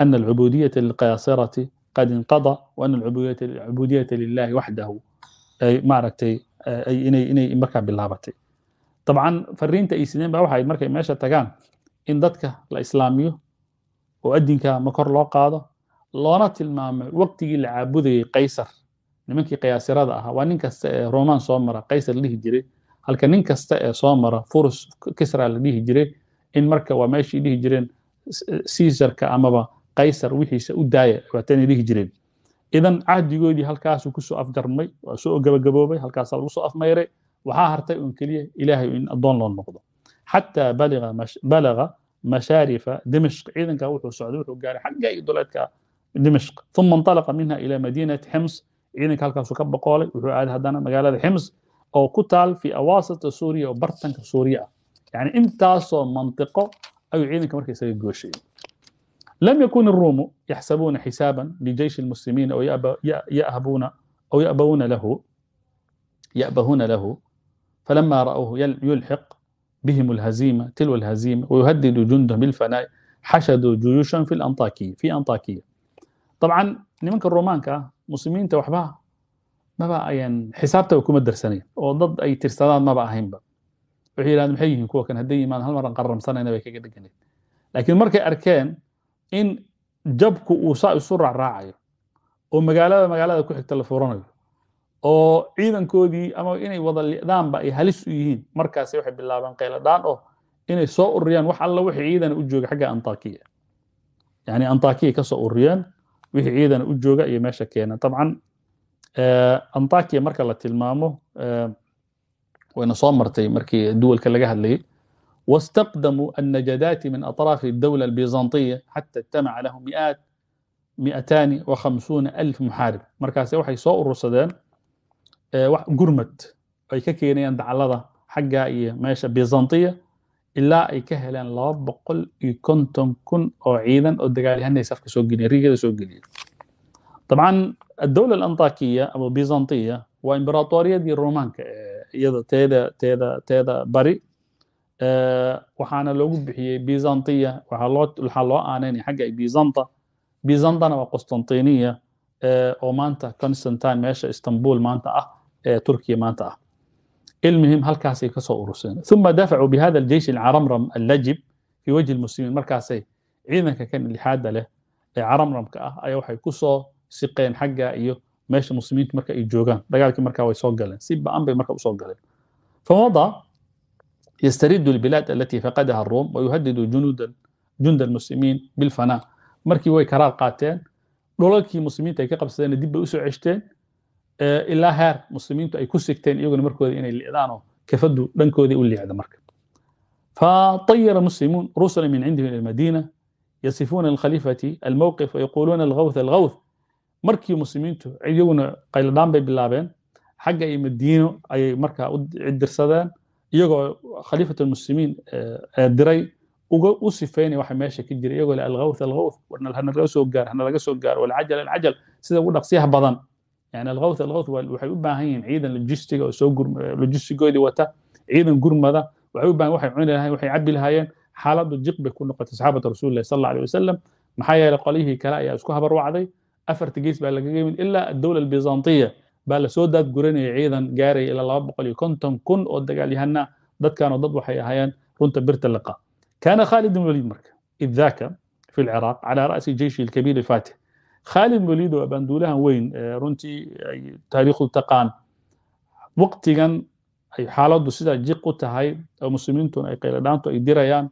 S1: ana alcubudiyata lilqaasirati qad inqada waana alcubudiyata lilahi waxdahu ay maaragtay inay inay markaa bilaabatay dabcan fariinta ay sideen baa waxay markay meesha tagaan in dadka la islaamiyo oo adinka ma kor loo qaado loona tilmaamay waqtigii la caabudayay qaysar nimankii kayaasirada ahaa waa nin kasta ee roman soo mara qaysar la dhihi jiray halka nin kasta ee soo mara furus kisra la dhihi jiray in marka waa meeshii dhihi jireen caesarka amaba qaysar wixiisa u daaya waatanay dhihi jireen idan cahdigoodii halkaasuu kusoo afjarmay waa soo gabagaboobay halkaasaa lagu soo afmayray waxaa hartay uun keliya ilaahay in addoon loo noqdo xataa balaga مشارف دمشق إذن كاوته سعودي وحو حقا دولتك دمشق ثم انطلق منها إلى مدينة حمص إذن كالكاسو كبقولي وحو عاد هدانا مقالة حمص أو كتال في أواسط سوريا وبرتنك سوريا يعني انتاسو منطقة أو عيدن كمركز سري قوشي لم يكن الروم يحسبون حسابا لجيش المسلمين أو يأهبون أو يأبون له يأبهون له فلما رأوه يلحق بهم الهزيمة تلو الهزيمة ويهدد جندهم بالفناء حشدوا جيوشا في الأنطاكية في أنطاكية طبعا nimanka rumaanka ah muslimiinta waxba maba ayaan xisaabtaba kuma darsanayn oo dad ay tirsadaan maba ahaynba waxay yidhahdeen maxay yihiin kuwa kan hadday yimaadaan hal mar aan qarramsanayna bay kaga dheganayd laakiin markay arkeen in jabku uu saa isu raacraacayo oo magaalada ku xigta la furanayo oo ciidankoodii ama inay wada lidaanba ay halis u yihiin markaas waxay bilaabeen qayladhaan oo inay soo ururiyaan wax alla wixii ciidana u jooga xagga antakiya yani antakiya kasoo ururiyeen wixii ciidana u jooga iyo meesha keeneen tabcan eh, antakiya marka la tilmaamo eh, wayna soo martay markii duwalka laga hadlayay واستقدموا النجدات من أطراف الدولة البيزنطية حتى اجتمع له مئات 250 ألف محارب مركز waxay soo urursadeen gurmad ay ka keenayaan daclada xagga iyo meesha byzantiya ilaa ay ka heleen laba boqol iyo konton kun oo ciidan oo dagaalyahanay safka soo geliya riigada soo geliya dabcan adowla alantakiya ama byzantiya waa imberatoriyadii romaanka iyada teeda teeda teeda bari waxaana loogu bixiyey byzantiya waxaa loo waxaa loo aaneynaya xagga byzanta byzantana waa qostantiniya oo maanta constantine meesha istanbul maanta ah ee turkiya maanta ah ilmihim halkaasay kasoo urursadeen uma dafacuu bihada aljeish alcaramram allajib fii wajhi lmuslimiin markaasay ciidanka kan ilixaada leh ee caramramka ah ayaa waxay kusoo siqeen xagga iyo meesha muslimiintu marka ay joogaan dagaalkii markaa way soo galeen si ba-an bay marka usoo galeen fawada yastaridu albilaad alatii faqadaha aruum wayuhadidu junuudan junda almuslimiin bilfanaa markii way karaar qaateen dholalkii muslimiinta ay ka qabsadeenna dib bay usoo ceshteen ilaa heer muslimiintu ay ku sigteen iyaguna markooda inay lidaanoo kafadu dhankoodii u liicda marka فطير المسلمون رسلا من عندهم إلى المدينة يصفون الخليفة الموقف ويقولون الغوث الغوث مركي مسلمين يجون قيلدان بي بلابين حق أي مدينة أي مركا عدر سدان يجو خليفة المسلمين دري وصفين واحد ماشي كجري يقول الغوث الغوث وان هنا الغوث وقار هنا الغوث وقار والعجل العجل سيدا ودق سيها بضان yani alkhawth alkhawth waxay u baahan yihiin ciidan logistiga oo soo logistigoodii wata ciidan gurmada waxay u baahan waxay cuni lahaayeen waxay cabbi lahaayeen xaaladdu jiq bay ku noqotay saxaabata rasuulillahi sal allahu alayh wasalam maxaa yeelay qolyihii kale ayaa isku habar wacday afarta gees baa lagaga yimid ilaa addowla albizantiya baa lasoo daadguranayay ciidan gaaraya ilaa laba boqol iyo konton kun oo dagaalyahana dadkanoo dad waxay ahaayeen runta birta liqa kaana khaalid bin walid marka id fi lciraaq cala ra'si jeyshi alkabiir alfaatih khaalid welido banduulahan weyn runtii ay taariikhdu taqaan waqtigan ay xaaladdu sidaa jiq u tahay oo muslimiintuna ay qayladhaantu ay dirayaan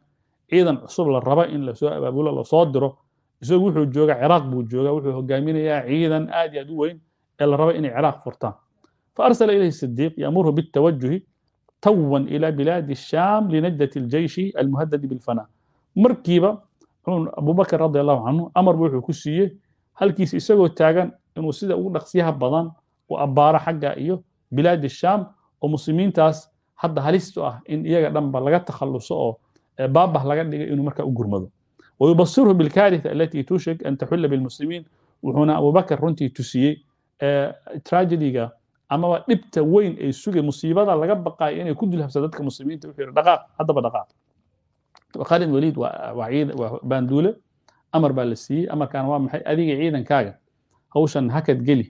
S1: ciidan cusub la raba in lasoo abaabulo lasoo diro isagu wuxuu jooga ciraaq buu jooga wuxuu hogaaminayaa ciidan aad iyo aad u weyn ee la raba inay ciraaq furtaan فأرسل إليه الصديق يأمره بالتوجه توا إلى بلاد الشام لنجدة الجيش المهدد بالفناء مركبة أبو بكر رضي الله عنه أمر بوحو كسيه halkiis isagoo taagan inuu sida ugu dhaqsiyaha badan u abbaaro xagga iyo bilaad shaam oo muslimiintaas hadda halistu ah in iyaga dhanba laga takhalluso oo baabah laga dhigay inuu marka u gurmado wayubasirhu bilkaariha alatii tushik an taxulla bilmuslimiin wuxuuna abubakar runtii tusiyey tragediga amaba dhibta weyn ay sugay musiibada laga baqayo inay ku dulhabsa dadka muslimiinta wuxuu yidhi dhaqaaq haddaba dhaqaaq khalid waliid waa baanduule amar baa la siiyey amarkaana waa maxay adiga ciidankaaga hawshan hakad geli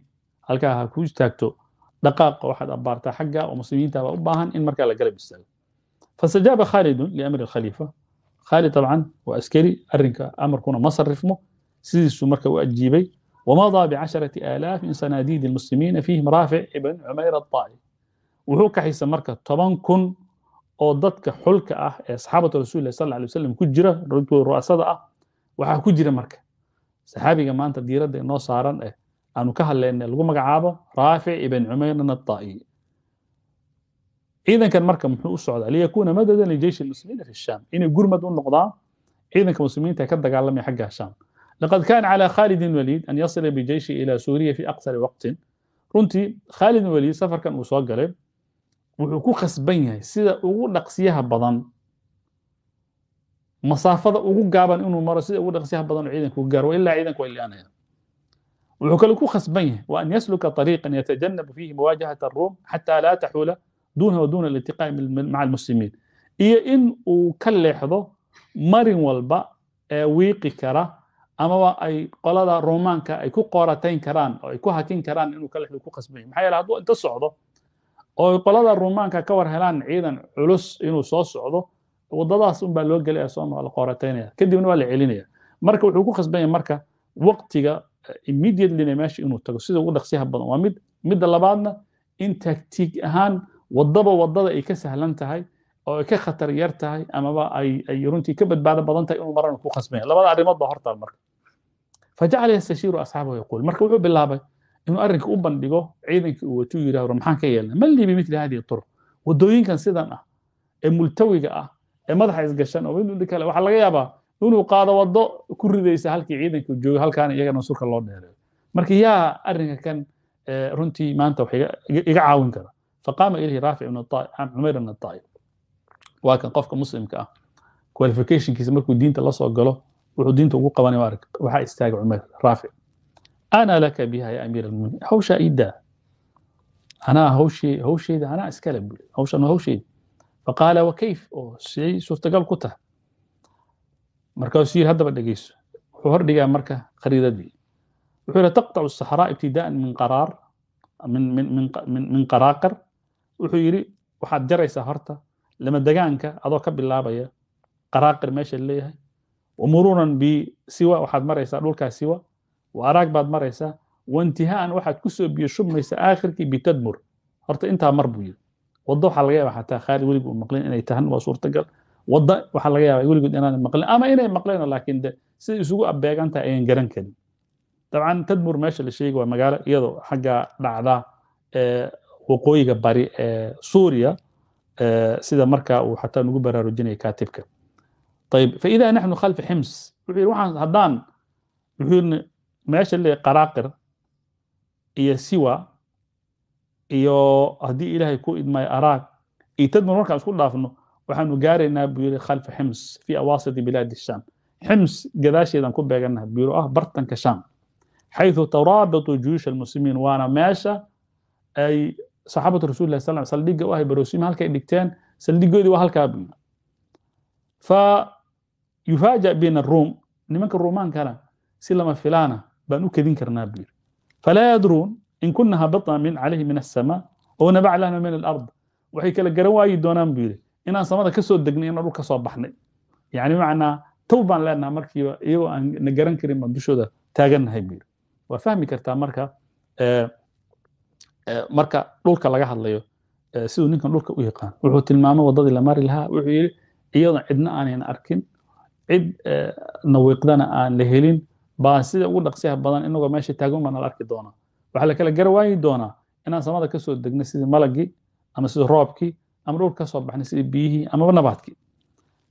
S1: halkaa ha ku istaagto dhaqaaqa waxaad abbaartaa xagga oo muslimiinta baa u baahan in markaa la galab istaago fastajaaba khaalidun liamri alkhaliifa khaalid dabcan waa askari arrinka amarkuna ma sarrifmo sidiisuu marka u ajiibay wamadaa bicasharati aalaaf min sanaadiidi almuslimiina fiihim raafic ibn cumayr aطaa'i wuxuu kaxaysa marka toban kun oo dadka xulka ah ee saxaabatu rasuuli sal lay wasalam ku jira ru'asada ah waxaa ku jira marka saxaabiga maanta diiradda inoo saaran eh aanu ka hadlayna lagu magacaabo raafic ibn cumayr anataaiy ciidankan marka muxuu u socdaa liyakuna madadan lijeysh lmuslimiina fi shaam inay gurmad u noqdaan ciidanka muslimiinta ka dagaalamaya xagga shaam laqad kana calى khalid walid an yasila bijeyshi ila suuriya fi aqsari waqtin runtii khalid walid safarkan uu soo galay wuxuu ku khasban yahay sida ugu dhaqsiyaha badan masaafada ugu gaaban inuu maro sida ugu dhaqsyaha badan oo ciidanka u ilaa ciidanku ay li'aanayaan wuxuu kale ku khasban yahay wa an yasluka طariiqan yatajanabu fiihi muwaajahata aruum xataa laa taxuula duunahu duuna alitiqaa'i maca almuslimiin iyo in uu ka leexdo marin walba ee wiiqi kara amaba ay qolada romaanka ay ku qooratayn karaan oo ay ku hakin karaan inuu ka leexdo ku khasban yahay maxaa yeele hadduu inta socdo oo qolada romaanka ka war helaan ciidan culus inuu soo socdo wadadaas unbaa loo gelaya sooma la qorateynaya kadibna waa la celinaya marka wuxuu ku khasbanya marka waqtiga eh, immediatelina meesha inuu tago sida ugu dhaqsiyaha badan waa mid midda labaadna in taktiig ahaan wadaba wadada ay ka sahlan tahay oo ay ka khatar yar tahay amaba ay ay runtii ka badbaado badan tahay inuu marana ku khasbanya labada arrimood baa hortaal marka fajacala yastashiiru asxaabahu yaquul marka wuxuu bilaabay inuu arrinka u bandhigo ciidankii uu watuu yidhahdo maxaan ka yeelna man lii bimithli hadihi turuq wadooyinkan sidan ah ee multawiga ah ee madaxa isgashan oo mid kale waxaa laga yaabaa inuu qaado waddo ku ridaysa halkii ciidanka jooga halkaana iyagana surka loo dheereeyo marka yaa arrinka kan runtii maanta wax iga caawin kara faqaama ilayhi raafic ibn cumayr ibn taayib waa kan qofka muslimka ah qualificationkiisa markuu diinta la galo wuxuu diinta ugu qabanay waa arag waxaa istaagay cumayr raafic ana laka biha ya amiir almuminiin hawshaa ii anaa hawshee hawsheeda anaa iskale buli hawshan hawsheeda faqaala wakayf oo siay suurtagal ku tahay markaasuu yiri haddaba dhegeyso wuxuu hordhigaa marka khariidadii wuxuu yidhi taqtacu saxraa ibtidaan min qaraar min qaraaqar wuxuu yidhi waxaad jaraysaa horta lama degaanka adoo ka bilaabaya qaraaqir meesha leeyahay wamuruuran bisiwa waxaad maraysaa dhulkaa siwa wa araag baad maraysaa waintihaaan waxaad ku soo biyo shubmaysa aakhirkii bitadmur horta intaa mar buu yidhi wado waxa laga yaaba xataa qaar weligu u maqlin inay tahan waa suurtagal wada waxaa laga yaaba weligood inaanay maqlin ama inay maqleen laakiin de siday isugu abeegantahay ayaan garan karin dabcan tadmur meesha la sheegi waa magaalo iyadoo xagga dhacda waqooyiga bari ee suuriya sida markaa uu xataa nagu baraarujinaya kaatibka ayib faida naxnu khalfi xims wuxuu yidhi waxaan haddaan wuxuu yidhi meesha le qaraaqir iyo siwa iyo haddii ilaahay ku idmay araag iyo tadmur markaan isku dhaafno waxaanu gaaraynaa buu yidhi khalfa xims fii awaasiti bilaadi shaam xims gadaasheedaan ku beegannaha buyiro ah bartanka shaam xayثu taraabitu juyuusha almuslimiin waana meesha ay saxaabatu rasul lah sal saldhigga u ahay baroosima halkay dhigteen saldhigoodii waa halkaa buu yidhi fa yufaaja bina ruum nimanka ruumaankana si lama filaana baan u kedin karnaa buu yidhi falaa yadruun in kuna habana min calayhi min aلsamaa o nabc lahna min alard waxay kala garan waayi doonaan buu yidhi inaan samada ka degnay inaan dhul ka soo baxnay yani bimacnaa tow baan leenaha markiiba iyagoo aan na garan karin baan dushooda taagannahay buu yidhi waa fahmi kartaa marka marka dhulka laga hadlayo siduu ninkan dhulka u yaqaan wuxuu tilmaamay waddadii la mari lahaa wuxuu yidhi iyadoon cidna aanayna arkin cid nawiiqdana aan la helin baa sida ugu dhaqsiyaha badan inagoo meesha taagan baa nala arki doonaa waxaa la kala garawaayi doonaa inaan samada ka soo degno sidii malagii ama sidii roobkii ama dhowr ka soo baxna sidii biyihii amaba nabaadkii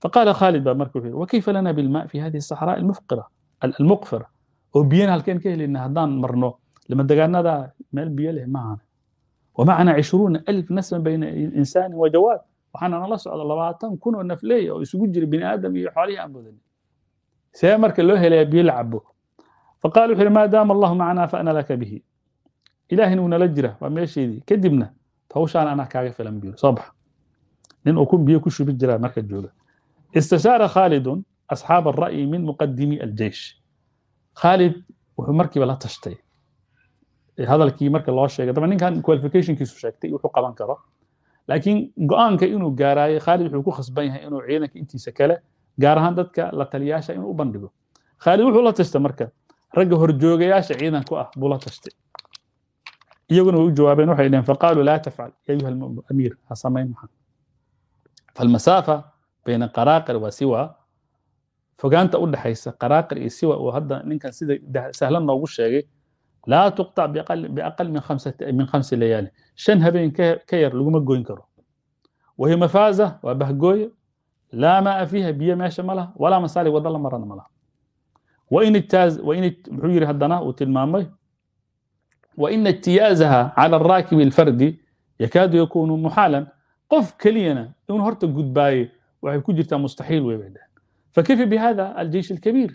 S1: faqaala khaalid baa marka wuxuu yidhi wakayfa lana bilma fi hadihi asaxraa almufqira almuqfira oo biyana halkeen ka helayna haddaan marno lama degaanada meel biyo leh maahane wamacana cishruuna alf nasban bayna insaani wa jawaad waxaana nala socda labaatan kun oo nafleey oo isugu jira bini aadam iyo xoolihii aan mudan see marka loo helayaa biyo la cabo faqaala wuxuu yidhi maadaama allahu macana faana laka bihi ilaahina unala jira waa meesheedii kadibna hawshaan anaa kaaga filan biyo soo baxa nin uu biyo ku shubi jiraa marka jooga istashaara khaalidun asxaab alra'yi min muqadimi aljeish khaalid wuxuu markiiba la tashtay hadalkii marka loo sheegay daba ninkan qualificationkiisu sheegtay wuxuu qaban karo laakiin go-aanka inuu gaaraayo khaalid wuxuu ku khasban yahay inuu ciidanka intiisa kale gaar ahaan dadka la taliyaasha inuu u bandhigo khaalid wuxuu la tashtay marka ragga horjoogayaasha ciidanku ah buu la tashtay iyaguna way u jawaabeen waxay dheheen faqaaluu laa tafcal ya ayuha amiir ha samayn maxaa falmasaafa bayna qaraaqir waa siwa fogaanta u dhexaysa qaraaqir iyo siwa uu hadda ninkan sida sahlan noogu sheegay laa tuqطac biaqal min khamsi layaali shan habeen ka yar laguma goyn karo wahiya mafaaza waa bahgooye laa maa fiiha biyo meesha ma laha walaa masaalih wadala marana ma laha wain ijtaaz wain muxuu yidhi haddana uu tilmaamay وإن اجتiyاaزha عlى الراakب الفrdi yakaadu yakunu muxaalan qof keliyana inuu horta gudbaaye waxay ku jirtaa mustaxiil wey bay dhaheen fakifa bihada aljeish alkabiir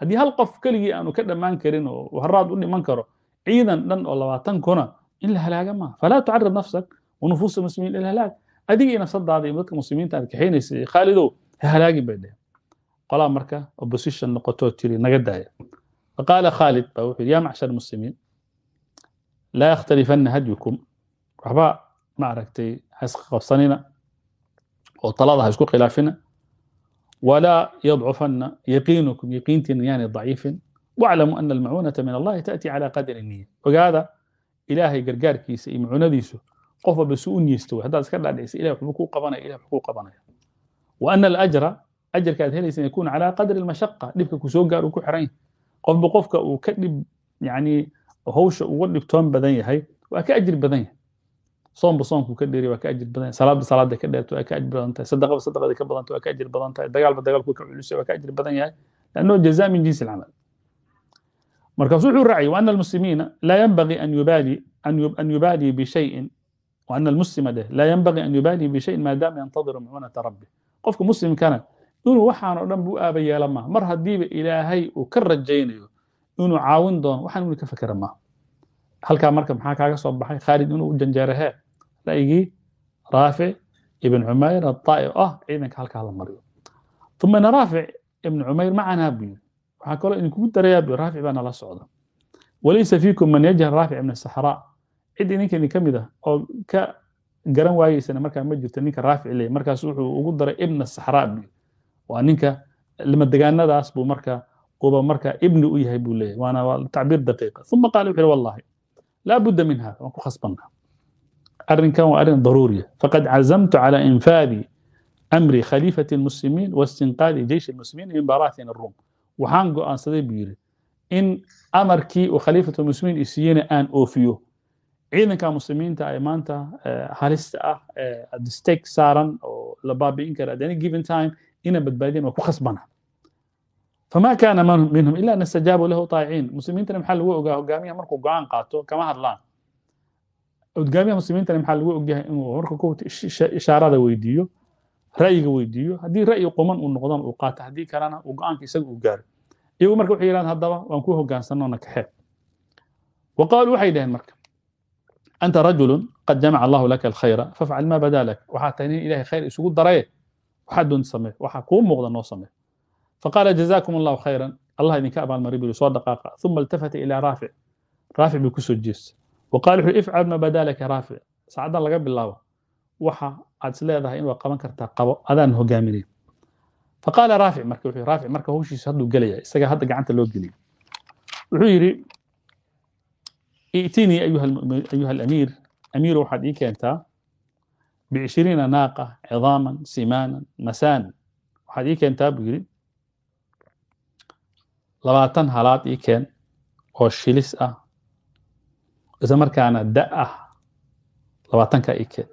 S1: haddii hal qof keligii aanu ka dhammaan karin oo waraad u dhiman karo ciidan dhan oo labaatan kuna in la halaaga maaha falaa tucarib nafsak wanufuusa muslimiin ila halaag adiga iyo nafsadaada iyo dadka muslimiinta aad kaxaynaysa iyo khaalidow ha halaagin bay dhaheen qolaa marka laa yakhtalifanna hadyukum waxba ma aragtay ha iska qabsanina oo talada ha isku khilaafina walaa yadcufanna yaqiinukum yaqiintiina yaani daciifin waclamuu ana almacuunata min allahi taati calaa qadari niya ogaada ilaahay gargaarkiisa iyo macuunadiisu qof walba su u niyeysto haddaad iska dhaadhicisa ilahi waxbuu kuu qabanaya ilahi waxbuu qabanaya wa ana alajra ajarka aad helaysan yakuun calaa qadri almashaqa dhibka ku gaar uu ku xiran qofba qofka uu ka dhib yani oo hawsha uga dhigtoon badan yahay waa ka ajir badan yahay soonba soonku ka dheeriy waa ka ajir badan yahay salaadba salaada ka dheerta waa ka ajir badan tahay sadaqaba sadaqada ka badan waa ka ajir badan tahay dagaalba dagaalku ka culusay waa ka ajir badan yahay لأنه جزاء من جنس العمل مركز روح الرعي وأن المسلمين لا ينبغي أن يبالي أن أن يبالي بشيء وأن المسلم ده لا ينبغي أن يبالي بشيء ما دام ينتظر معونة ربه قفك مسلم كان يقول وحان أدن بو آبا يالما مر هديب إلهي وكرر جينيو inuu caawin doono waxaan weli ka fakera maaha halkaa marka maxaa kaaga soo baxay khaalid inuu u janjeerahee ra'yigii raafic ibn cumayr addaa'i ah oh, ciidanka halkaa la mariyo uma raafic ibn cumayr macanaa buu waxaa kaloo idinkugu darayaa buu raafic baa nala socda walaysa fiikum man yajhal raafic ibn saxraa cid idinkan ka mid ah oo ka garan waayeysana markaa ma jirto ninka raafic leeyahy markaas wuxuu ugu daray ibn saxraa buu waa ninka lama buu markaa kuba marka ibni u yahay buu leeyahy waana tacbiir daqiiqa uma qaala wuxu wallahi laa budda min waan ku khasbanna arrinkan waa arrin daruuriya ah. faqad cazamtu cala infaadi amri khaliifati lmuslimiin waistinqaadi jeyshi lmuslimiin min baraatin aruum waxaan go'aansaday buu yidhi in amarkii uu khaliifatu lmuslimiin isiiyena aan oofiyo ciidanka muslimiinta ee maanta eh, halista ah eh, stake saaran oo la baabi'in kara at any given time ina badbaadiyaan waa ku khasbana fma kana minhum ila an istajaabu lahu طaayiciin muslimiintana maxaa lagu ogaa hogaamiyaha markuu go-aan qaato kama hadlaan hogaamiyaha muslimiintana maxaa lagu ogyahay inuu marka ku ishaarada weydiiyo ra'yiga weydiiyo haddii ra'yi quman uu noqdona uu qaato haddii kalena uu go-aanka isaga uu gaaro iyagu marka waxay yidhahdeen haddaba waan ku hogaansanno nakaxeeb wa qaaluu waxay dhaheen marka anta rajulun qad jamaca allahu laka alkhayra fafcal ma badaa lak waxaa tahay nin ilahay khayr isugu daraye waxaa doonta samee waxaa kuu muuqda noo samee faqaala jazaakum allahu khayran allah idinka abaalmari buu soo dhaqaaqa uma iltafata ilaa raafic raafic buu kusoo jeesta waqaala wuxuu ifcal ma badaalaka raafic saacaddan laga bilaabo waxa aad is leedahay inuu qaban kartaa qabo adaan hogaamineen faqaala raafic marka wuxuu raafic marka hawshiisa hadduu gelaya isaga hadda gacanta loo geliyay wuxuu yidhi i'tinii ayuha alamiir amiir waxaad ii keentaa bicishriina naaqa cidaaman simaanan masaanan waxaad ii keentaa buu yidhi labaatan halaad ii keen oo shilis ah isla markaana da ah labaatankaa ii keen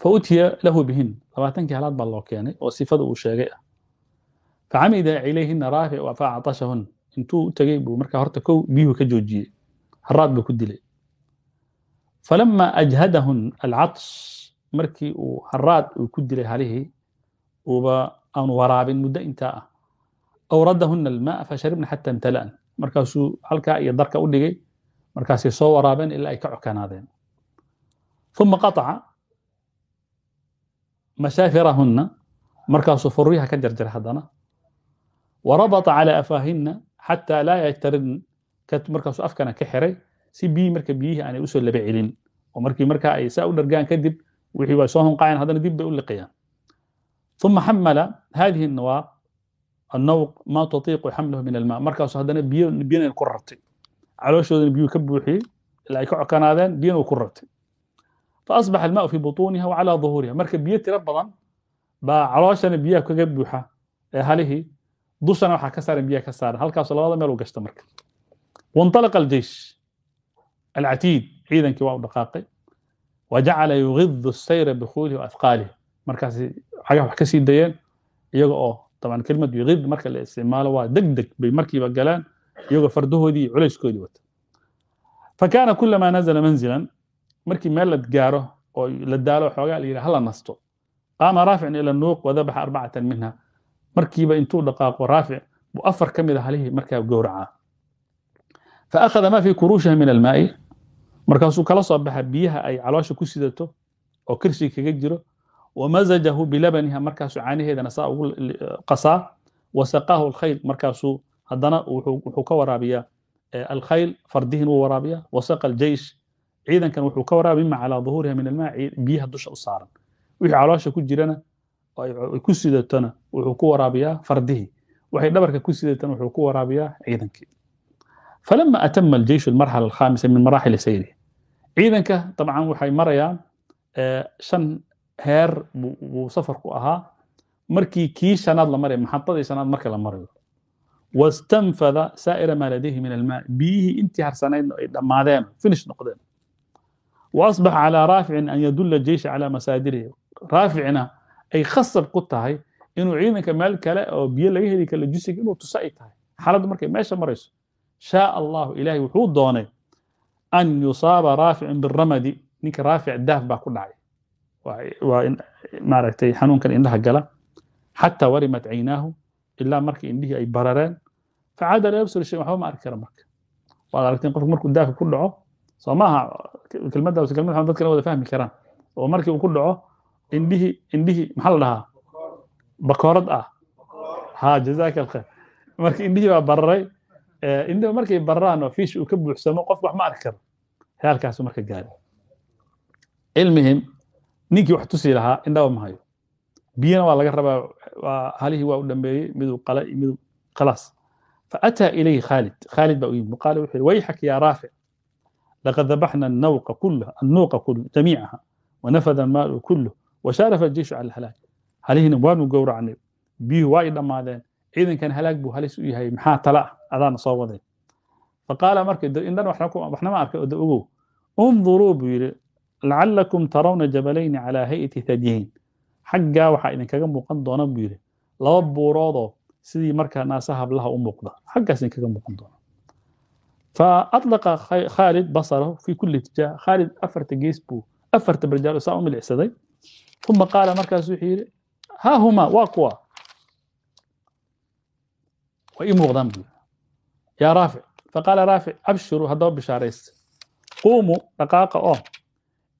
S1: fa utiya lahu bihin labaatankii halaad baa loo keenay oo sifada uu sheegay ah facamida camida ilayhina raafic fa actashahun intuu u tegey buu markaa horta kow biyuhu ka joojiyey haraad buu ku dilay falama ajhadahun alcatsh markii uu haraad uu ku dilay halihii uuba aanu waraabin muddo intaa ah awradahuna almaa fashariبna xatى اmtalaan markaasuu halkaa iyo darka u dhigay markaasay soo waraabeen ilaa ay ka cokanaadeen uma qaطca mashaafirahuna markaasuu furyaha ka jarjaray haddana warabaطa calى afaahina xatى laa yajtaridn markaasuu afkana ka xiray si biyi marka biyihii aanay usoo laba celin oo markii markaa ay saa u dhargaan kadib wixii waa soo hunqaaceen haddana dib bay u liqayaan uma xamala hadihi الnawaaq annawq maa tatiiqu xamlahu min almaa markaasu haddana biyana ku rartay calooshoodana biyuu ka buuxiyey ilaa ay ka cokanaadeen biyana ku rartay faasbaxa almaau fii butuuniha wa duhuuriha marka biyo tiro badan baa calooshana biyaha kaga buuxa ee halihii dushana waxaa ka saaran biyaha ka saaran halkaasu labada meel u gashta marka waintalaqa aljeish alcatiid ciidankii waa u dhaqaaqay wajacala yugidu sayra bikuulihi waafqaalihi markaasi xagaha wax ka sii dayeen iyaga oo طبعا kelimad yuqiid marka la isticmaalo waa deg deg bay markiiba galaan iyagoo fardahoodii iyo culayskoodii wata fakana kulamaa nazla manzilan markii meel la gaaro oo la daalo xoogaa la yidhi hala nasto qaama raaficun ila nuuq wadabaxa arbacatan minha markiiba intuu dhaqaaqo raafic buu afar ka mid a halihii markaa gowracaa faakhada ma fii kuruushiha min almaa'i markaasuu kala soo baxa biyaha ay caloosha ku sidato oo kirsi kaga jiro wamazajahu bilabaniha markaasuu caanaheedana saa ugu qasaa wasaqaahu alkhayl markaasuu haddana wuxuu ka waraabiyaa alkhayl fardihin wuu waraabiyaa wasaqa aljeish ciidankan wuxuu ka waraabay mima calaa duhuuriha min almaa biyaha dusha u saaran wixii caloosha ku jirana ay ku sidatona wuxuu ku waraabiyaa fardihii waxay dhabarka ku sidatona wuxuu ku waraabiyaa ciidankii falama atama aljeishu almarxala alkhaamisa min maraaxili sayrihi ciidanka dabcan waxay marayaan shan heer buu safarku ahaa markii kii shanaad la marayo maxadadii shanaad marka la marayo wastanfada saa'ira maa ladayhi min almaa biyihii intii harsanaydna ay dhammaadeen finish noqdeen waasbaxa calaa raaficin an yadulla jeysha calaa masaadirihi raaficina ay khasab ku tahay inuu ciidanka meel kale oo biyo laga heli kala jusiga inuu tusa ay tahay xaaladdu markay meesha marayso shaa allahu ilaahay wuxuu doonay an yusaaba raaficun biramadi ninka raafic daaf baa ku dhacay waa in maaragtay xanuunkan indhaha gala xataa warimat caynaahu ilaa markii indhihii ay barareen facaada laa yabsur shay waxba ma arki kara marka waad aragteen qofka markuu daaka ku dhaco soo maaha kelmaddaas kelmad xun dadkana wada fahmi karaan oo markii uu ku dhaco indhihii indhihii maxaa la dhahaa bakoorad ah ha jazaka alkhayr marka indhihii baa bararay indhihi markay bararaan oo fiish uu ka buuxsamo qofka wax ma arki karo heerkaasu marka gaadhay ilmihim ninkii wax tusi lahaa indhaba ma hayo biyana waa laga rabaa halihii waa u dhambeeyey miduu qala miduu khalaas faataa ilayhi khaalid khaalid baa u yimid qaala wuxuu yidhi wayxak yaa raafic laqad dabaxna annawqa kullah annuuqa kullu jamiicaha wanafada almaalu kulluh washaarafa aljeishu cala alhalaag halihina waanu gowracnay biyuhu waa ay dhammaadeen ciidankan halaag buu halis u yahay maxaa tala ah adaana soo wadeen faqaala marka indhan waxna ma arkay oda ogow unduruu buu yidhi lacalakum tarawna jabalayni calaa hay-ati hadiyayn xaggaa waxaa idinkaga muuqan doona buu yidhi laba buuroodoo sidii markaa naasa hablaha u muuqda xaggaas idinkaga muuqan doona fa adlaqa khaalid basarahu fi kulli tijah khaalid afarta gees buu afarta barjaal saa u milicsaday uma qaala markaas wuxuu yidhi haa waa kuwa way ii muuqdaan buu yaa raafic faqaala raafic abshiruu haddaba bishaaraysta quumuu dhaqaaqa oo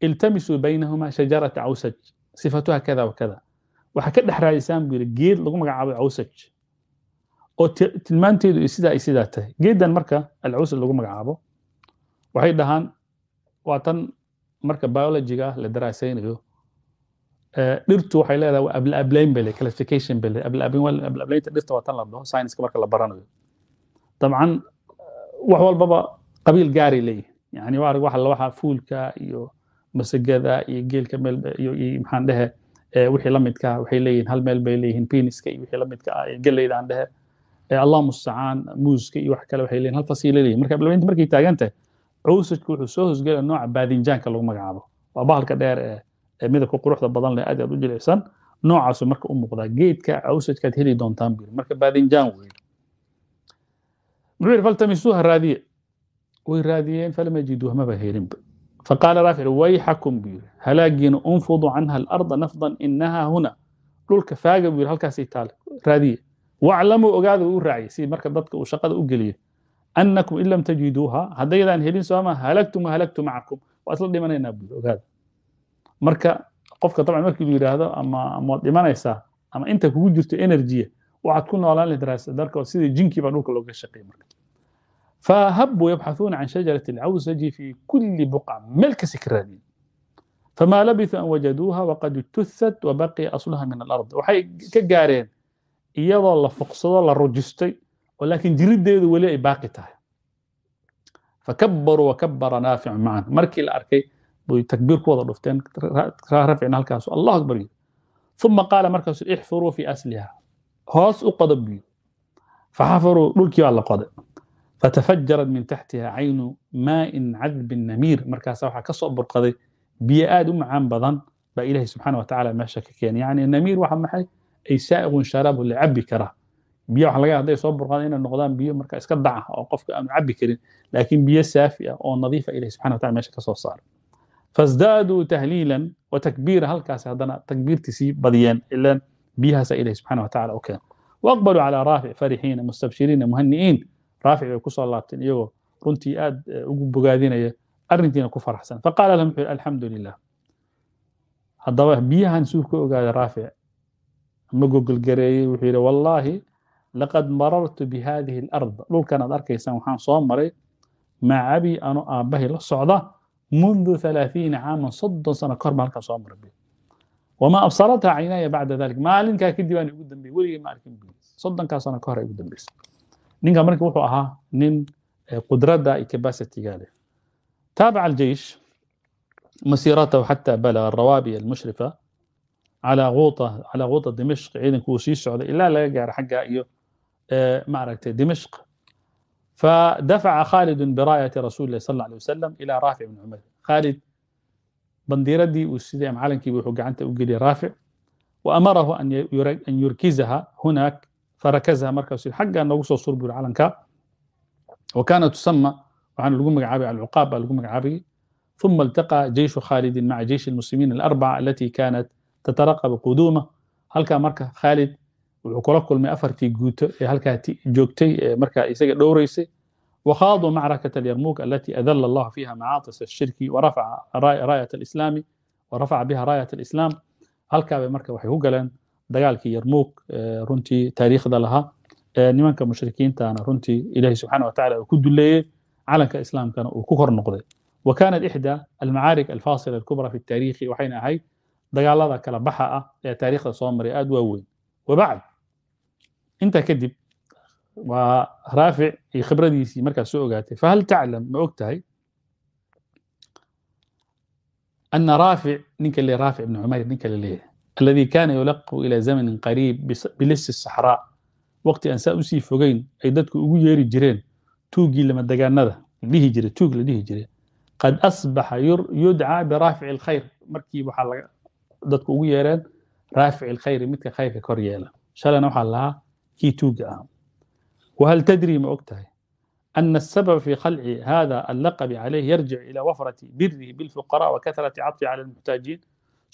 S1: iltamisuu baynahumaa shajarata cawsaj sifatuha kada wakada waxaa ka dhex raadisaan buu yidhi geed lagu magacaabo cawsaj oo tilmaanteedu sidaa ay sidaa tahay geeddan marka alcawsaj lagu magacaabo waxay dhahaan waa tan marka biologiga la daraasaynayo dhirtu waxay leedahay waa ablaablayn bale classification bale ablaablaynta dhirta waa tan la dhaho scienska marka la baranayo dabcan wax walbaba qabiil gaaray leeyihin yani waa waxa fuulka iyo masagada iyo geelka mmaxaan dhehe wixii la midkaa ah, waxay leeyihin hal meel bay leeyihin biniska iyo wixii la midka ah aan dhehe allah mustacaan muuska iyo wax kale waxay leeyihin halkaas ay leeyihin marka beenta markay taagantahay cawsajku wuxuu soo hosgelaya nooca baadinjaanka lagu magacaabo waa bahalka dheer ee midabka quruxda badan leh aad aad u jilicsan noocaasu marka u muuqdaa geedka cawsajkaad heli doontaan biri marka baadinjaan weeye muxuu yidhi faltamisuuha raadiye way raadiyeen falama helinba faqaala raaficu wayxakum buu yidhi halaagiina unfudu canha alarda nafdan inahaa huna dhulka faaga buu yidhi halkaasay taale raadiya waclamuu ogaada uu raaciyay si marka dadka uu shaqada u geliyo annakum in lam tajiduuha haddaydaan helin sooma halagtum halagtu macakum waa isla dhimanaynaa buu yidhi ogaada marka qofka dabcan markii yidhaahdo ama amaad dhimanaysaa ama inta kugu jirto enerjiya waxaad ku noolaan lahayd raasdarkood sidii jinkii baa dhulka looga shaqeeyey marka فهبوا يبحثون عن شجرة العوزج في كل بقعة ملك سكرانين فما لبثوا أن وجدوها وقد اجتثت وبقي أصلها من الأرض waxay ka gaareen iyadoo la fuqsado la rujistay oo laakiin jirideedu weli ay baaqi tahay فكبروا وكبر نافع معا markii la arkay bay takbiir ku wada dhufteen raaficna halkaas allahu akbar ثم قال markaas احفروا في أسلها hoos u qoda biyo فحفروا dhulkii baa la qoday fatafajjarad min taxtiha caynu maain cadbin namiir markaasa waxaa ka burqaday biyo aad u macaan badan baa ilahi subxana watacaala meesha ka keenay yani namiir waxa maxay ay saa'iqun sharaabhu la cabi biyo waxa laga hadday soo burqadan inay noqdaan biyo marka iska daca oo qofka aanu cabi karin laakiin biyo saafi ah oo nadiifa ilahi subxana watacala meesha ka saaray fasdaaduu tahliilan wa takbiira halkaas haddana takbiirtii badiyeen ilaan biyahaasa ilahi subxana watacala u keen waaqbaluu calaa raafic farixiina mustabshiriina muhani'iin raafic bay kusoo laabteen iyagoo runtii aad eh, ugu bogaadinaya arrintiina ku faraxsan faqaala lahum wuxuu alxamdu lilah haddaba biyahan suu ka ogaaday raafic ma gogolgareeyey wuxuu yidhi wallaahi laqad marartu bihadihi alard dhulkan aad arkaysaan waxaan soo maray maca abi anoo aabahi la socda mundu alaaثiina caaman soddon sano kahor baan halkan soo maray wamaa absaratha caynaaya bacda dalik maalinkaa kadib aan igu dambeeyey weligay ma arkin soddonkaa sano ka ay igu dambeysay ninka marka wuxuu ahaa nin e, qudradda iyo capacityga leh taabaca aljeish masiratahu xata balaga alrawaabi almushrifa calaa guuta dimishq ciidanku uu sii socday ilaa laga gaaro xagga iyo e, maaragtay dimishq فدفع خالد براية رسول الله صلى الله عليه وسلم إلى رافع بن عمير خالد بنديردي وسيدي معلنكي وحو قعنت أقلي رافع وأمره أن أن يركزها هناك farakazha markaasuu xaggaa noogu soo sur calanka wa kaana tusama waxaana lagu magacaabay alcuqaab baa lagu magacaabayay ثم التقى جيش خالد مع جيش المسلمين الأربعة التي كانت تترقب قدومه halkaa marka khaalid wuxuu kula kulmay afartii guuto ee halkaa joogtay markaa isaga dhowraysay وخاضوا معركة اليرموك التي أذل الله فيها معاطس الشرك ورفع راية الإسلام ورفع بها راية الإسلام halkaa bay marka waxay ku galeen dagaalkii yarmuuq runtii taariikhda lahaa nimanka mushrikiintana runtii ilahi subxaana watacala uu ku duleeyey calanka islaamkana uu ku kor noqday wa kanat ixda almacaarik alfaasila alkubra fi taariikhi waxayna ahayd dagaalada kala baxa ah ee taariikhda soo maray aad waa weyn wabacd intaa kadib waa raafic iyo khibradiisii markaas soo ogaatay fahal taclam ma og tahay ana raafic ninka le raafic ibn cumeyr ninka la leeyahay الذي كان يلaq إلى زمن قريب bilis الصaxrاء waqti aan saa usii fogeyn ay dadku ugu yeeri jireen tuugii lamadaganada dhihi jira tuug la dhihi jira qad asbaxa yudcىa biraafic الkhayr markii waxaa dadku ugu yeereen raafic الkhayri midka khayrka kor yeela shalayna waxaa lahaa kii tuuga ah whal tadri ma og tahay أن السبب في خلع هذا اللقب عليه يرجع إلى وفرة بره بالفقراء وكثرة عطفه على المحتاجين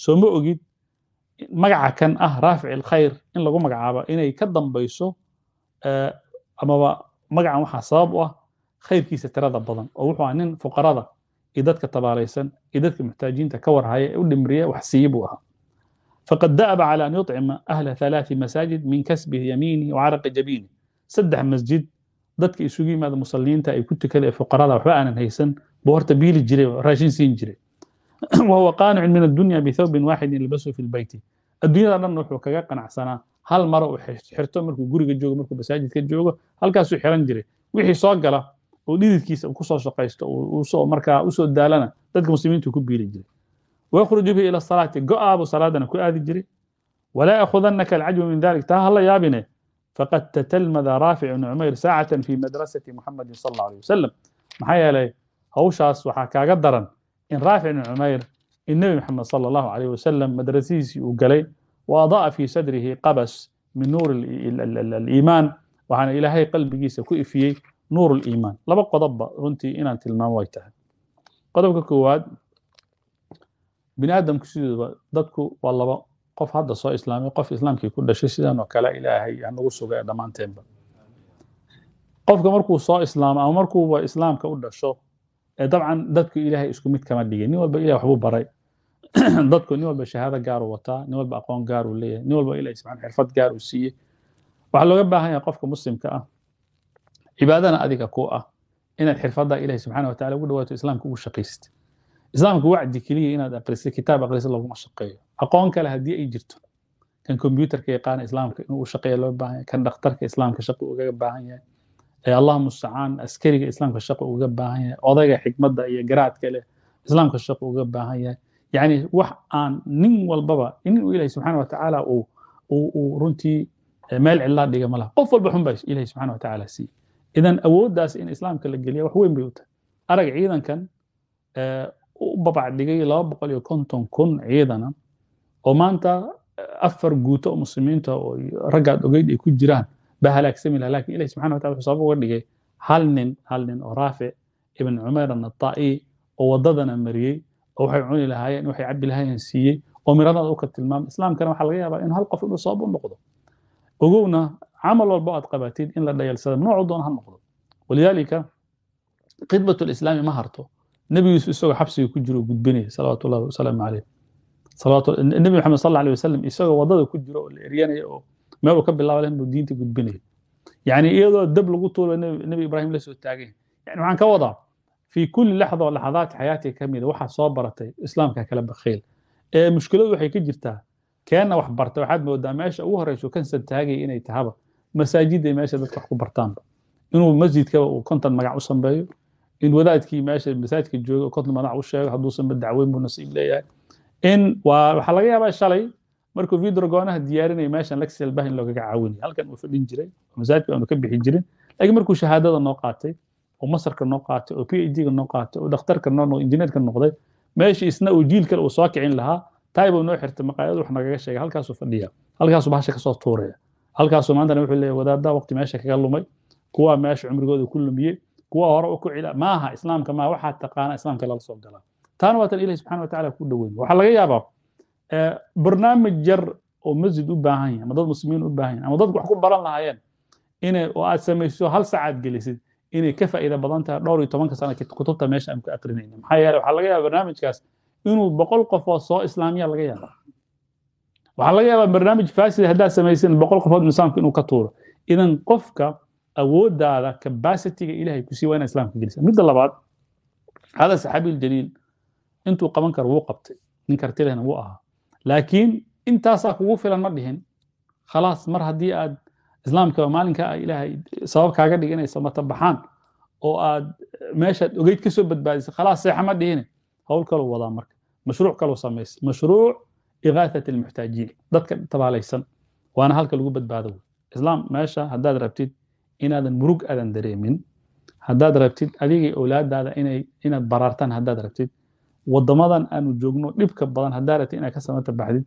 S1: soo ma ogid magaca kan ah raafic ilkhayr in lagu magacaabo inay ka dambayso eh, amaba magacan waxaa sabab u ah khayrkiisa tirada badan oo wuxuu aha nin fuqarada iyo dadka tabaaraysan iyo dadka muxtaajiinta ka warhaya u dhimriya wax siiye buu ahaa faqad da'aba cala an yuطcima ahla halaati masaajid min kasbihi yamiinihi wacaraqi jabiini saddex masjid dadka isugu yimaada musalliinta ay ku tukada ee fuqarada waxba aanan haysan buu horta biili jiray raashin siin jiray wahuwa qaanicu min adunya bithawbin waaxidin yalbasu fi lbeyti adduunyada dhan wuxuu kaga qanacsanaa hal mar u xirto markuu guriga joogo markuu masaajidka joogo halkaasuu xiran jiray wixii soo gala oo dhididkiisa kusoo shaqaysto markaa usoo daalana dadka muslimiintu ku biili jiray wayakhruju bi ila salaati go'aabuu salaadana ku aadi jiray walaa yakhudanaka alcajbu min dalik ta hala yaabine faqad tatalmada raafic ibnu cumayr saacatan fi madrasati muxamadin sal allahu alay wasalam maxaa hawshaas waxaa kaaga daran in raafic ibn cumayr in nebi maxamed sala allahu calayh wasalam madrasadiisii uu galay wa adaa fii sadrihi qabas min nuur aliimaan waxaana ilaahay qalbigiisa ku ifiyey nuur liimaan laba qodobba runtii inaan tilmaamo way tahay qodobka koowaad bini aadamku dadku waa laba qof hadda soo islaamay qof islaamkii ku dhashay sidaanoo kale ilaahay hanagu suga dhammaanteenba qofka markuu soo islaamo ama markuuba islaamka u dhasho dabcan dadku ilaahay isku mid kama dhigin nin walba ilah waxbuu baray dadku nin walba shahaado gaaruu wataa nin walba aqoon gaaruu leeyahay nin walba ilah subxaan xirfad gaaruu siiyey waxaa looga baahan yahay qofka muslimka ah cibaadana adiga ku ah inaad xirfaddaa ilahay subxaana wa tacala ugu dhawaato islaamka ugu shaqaysatid islaamka wacdi keliya inaad aqrisay kitaab aqrisa looguma shaqeeyo aqoon kale haddii ay jirto kan kombyuutarka yaqaana islaamka inuu u shaqeeya loo baahan yahay kan dhakhtarka islaamka shaqo ugaga baahan yahay allah mustacaan askariga islaamka shaqo uga baahan yahay odayga xikmadda iyo garaadka leh islaamka shaqo uga baahan yahay yani wax aan nin walbaba inuu ilahi subxana watacaala uu runtii meel cidlaa dhiga malaha qof walba xun baa ilahi subxana watacaala siiye idan awooddaas in islaamka la geliya wax weyn bay u tahay arag ciidankan u babac dhigay laba boqol iyo konton kun ciidana oo maanta afar guuto oo muslimiinta oo raggaad ogeyd ay ku jiraan baa halaagsami laha lakin ilahi subxana watala wuxuu sabab dhigay hal nin hal nin oo raafic ibn cumayr anata'i oo waddadana mariyey oo waxay cuni lahaayeen waxay cabbi lahaayeen siiyey oo miradada u ka tilmaamay islaamkana waxaa laga yaabaa inuu hal qof inuu sabab u noqdo ogowna camal walba aad qabatid in la dhayalsada noocuu doona ha noqdo walidaalika khidbat lislaami ma harto nebigiisu isagoo xabsiga ku jiro gudbinaya salawaatu llahi wasalaamu caleyh nebi maxamed sal alla alay wasalam isagoo waddada ku jiro oo la eryanaya oo meel uu ka bilaaba inuu diinta gudbinayo yani iyadoo dab lagu tuulayo nebi ibraahim la soo taagayn yani waxaan ka wadaa fii kulli laxda laxadaati xayaatii ka mida waxaa soo baratay islaamka kala bakhayl ee mushkiladu waxay ka jirtaa keenna wax barta waxaad moodaa meesha ugu horeyso kansan taagaya inay tahaba masaajidday meesha dadka wax ku bartaanba inuu masjidkaba uu konton magac u sameeyo in wadaadkii meesha masaajidka jooga konton magac u sheego hadduusanba dacweyn buu nasiib leeyahay in waa waxaa laga yaabaa shalay markuu vidro goonaha diyaarinaya meeshaan lexel bahin loogaga caawinaya halkan uu fadhin jiray masaajka aanu ka bixi jirin laakiin markuu shahaadada noo qaatay oo masarka noo qaatay oo p h d noo qaatay oo dhakhtarka noo injineerka noqday meeshii isna uu jiil kale uu soo kicin lahaa taay noo xirtay maqaayad wax nagaga sheegay halkaasuu fadhiya halkaasuu bahasha kasoo tuuraya halkaasuu maantana wuxuu leeyahay wadaaddaa waqti meesha kaga lumay kuwaa meesha cumrigooda ku lumiyey kuwaa hore u kucila maaha islaamka maaha waxaa taqaana islaamka lala soo galaa taana waa tan ilahi subxana wa tacala ku dhoweyn waxaa laga yaabaa barnaamij yar oo masjid u baahan yahay ama dad muslimiin u baahan yahay ama dadku wax ku baran lahaayeen inay oo aad samayso hal sacaad gelisid inay ka faa'iida badan tahay dhowr iyo tobanka sana kutubta meesha aan ku akrinayna maxaa yeele waxaa laga yaabaa barnaamijkaas inuu boqol qofoo soo islaamiya laga yaaba waxaa laga yaabaa barnaamij fasid haddaad samaysin boqol qofood nisaamka inuu ka tuuro idan qofka awooddaada capacityga ilahay ku sii waa inaa islaamka gelisa midda labaad hada saxaabiil jaliil intuu qaban karo wuu qabtay nin kartilehna wuu ahaa laakiin intaasaa kugu filan ma dhihin khalaas mar haddii aad islaamka maalinka a ilaahay sabab kaaga dhiganayso matabaxaan oo aad meeshaad ogeyd ka soo badbaadisa khalaas seexa ma dhihine hawl kaluu wadaa marka mashruuc kaluu samaysa mashruuc igaathat almuxtaajiin dadka tabaalaysan waana halka lagu badbaado wey islaam meesha haddaad rabtid inaadan murug aadan dareemin haddaad rabtid adigay owlaadaada inaad baraartaan haddaad rabtid wadamadan aanu joogno dhibka badan haddaa rabta inaad ka samata baxdid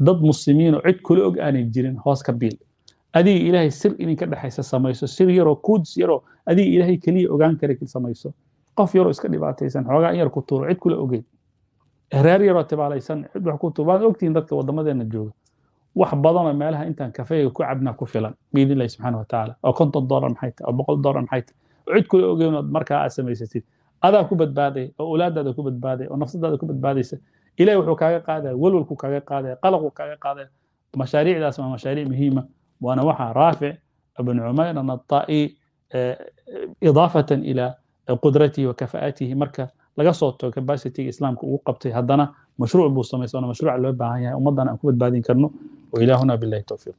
S1: dad muslimiinoo cid kula og aanay jirin hoos ka biil adiga ilaahay sir idinka dhexaysa samayso sir yaroo kuudis yaroo adiga ilaahay keliya ogaan kara samayso qof yaroo iska dhibaataysan xoogaa in yar ku tuuro cid kula ogeyn raar yaroo tibaalaysan cid wax ku tuuro waad ogtihin dadka wadamadeena jooga wax badanoo meelaha intaan kafeega ku cabnaa ku filan biidin subxaana wa tacaala oo konton doolar maxay tahay oo boqol doolar maxay tahay cid kula ogeyn ood markaa aad samaysatid adaa ku badbaaday oo ulaadaada ku badbaaday oo nafsadaada ku badbaadaysa ilahy wuxuu kaaga qaadaya welwelku kaaga qaadaya qalaqu kaaga qaadaya mashaariicdaas waa mashaariic muhiima waana waxaa raafic ibn cumayr anata'i eh, idaafatan ilaa qudratihi wa kafa'atihi marka laga soo tago capacityga islaamka ugu qabtay haddana mashruuc buu samaystay waana mashruuca loo baahan yahay ummaddana aan ku badbaadin karno wa ilaahuna billahi towfiiq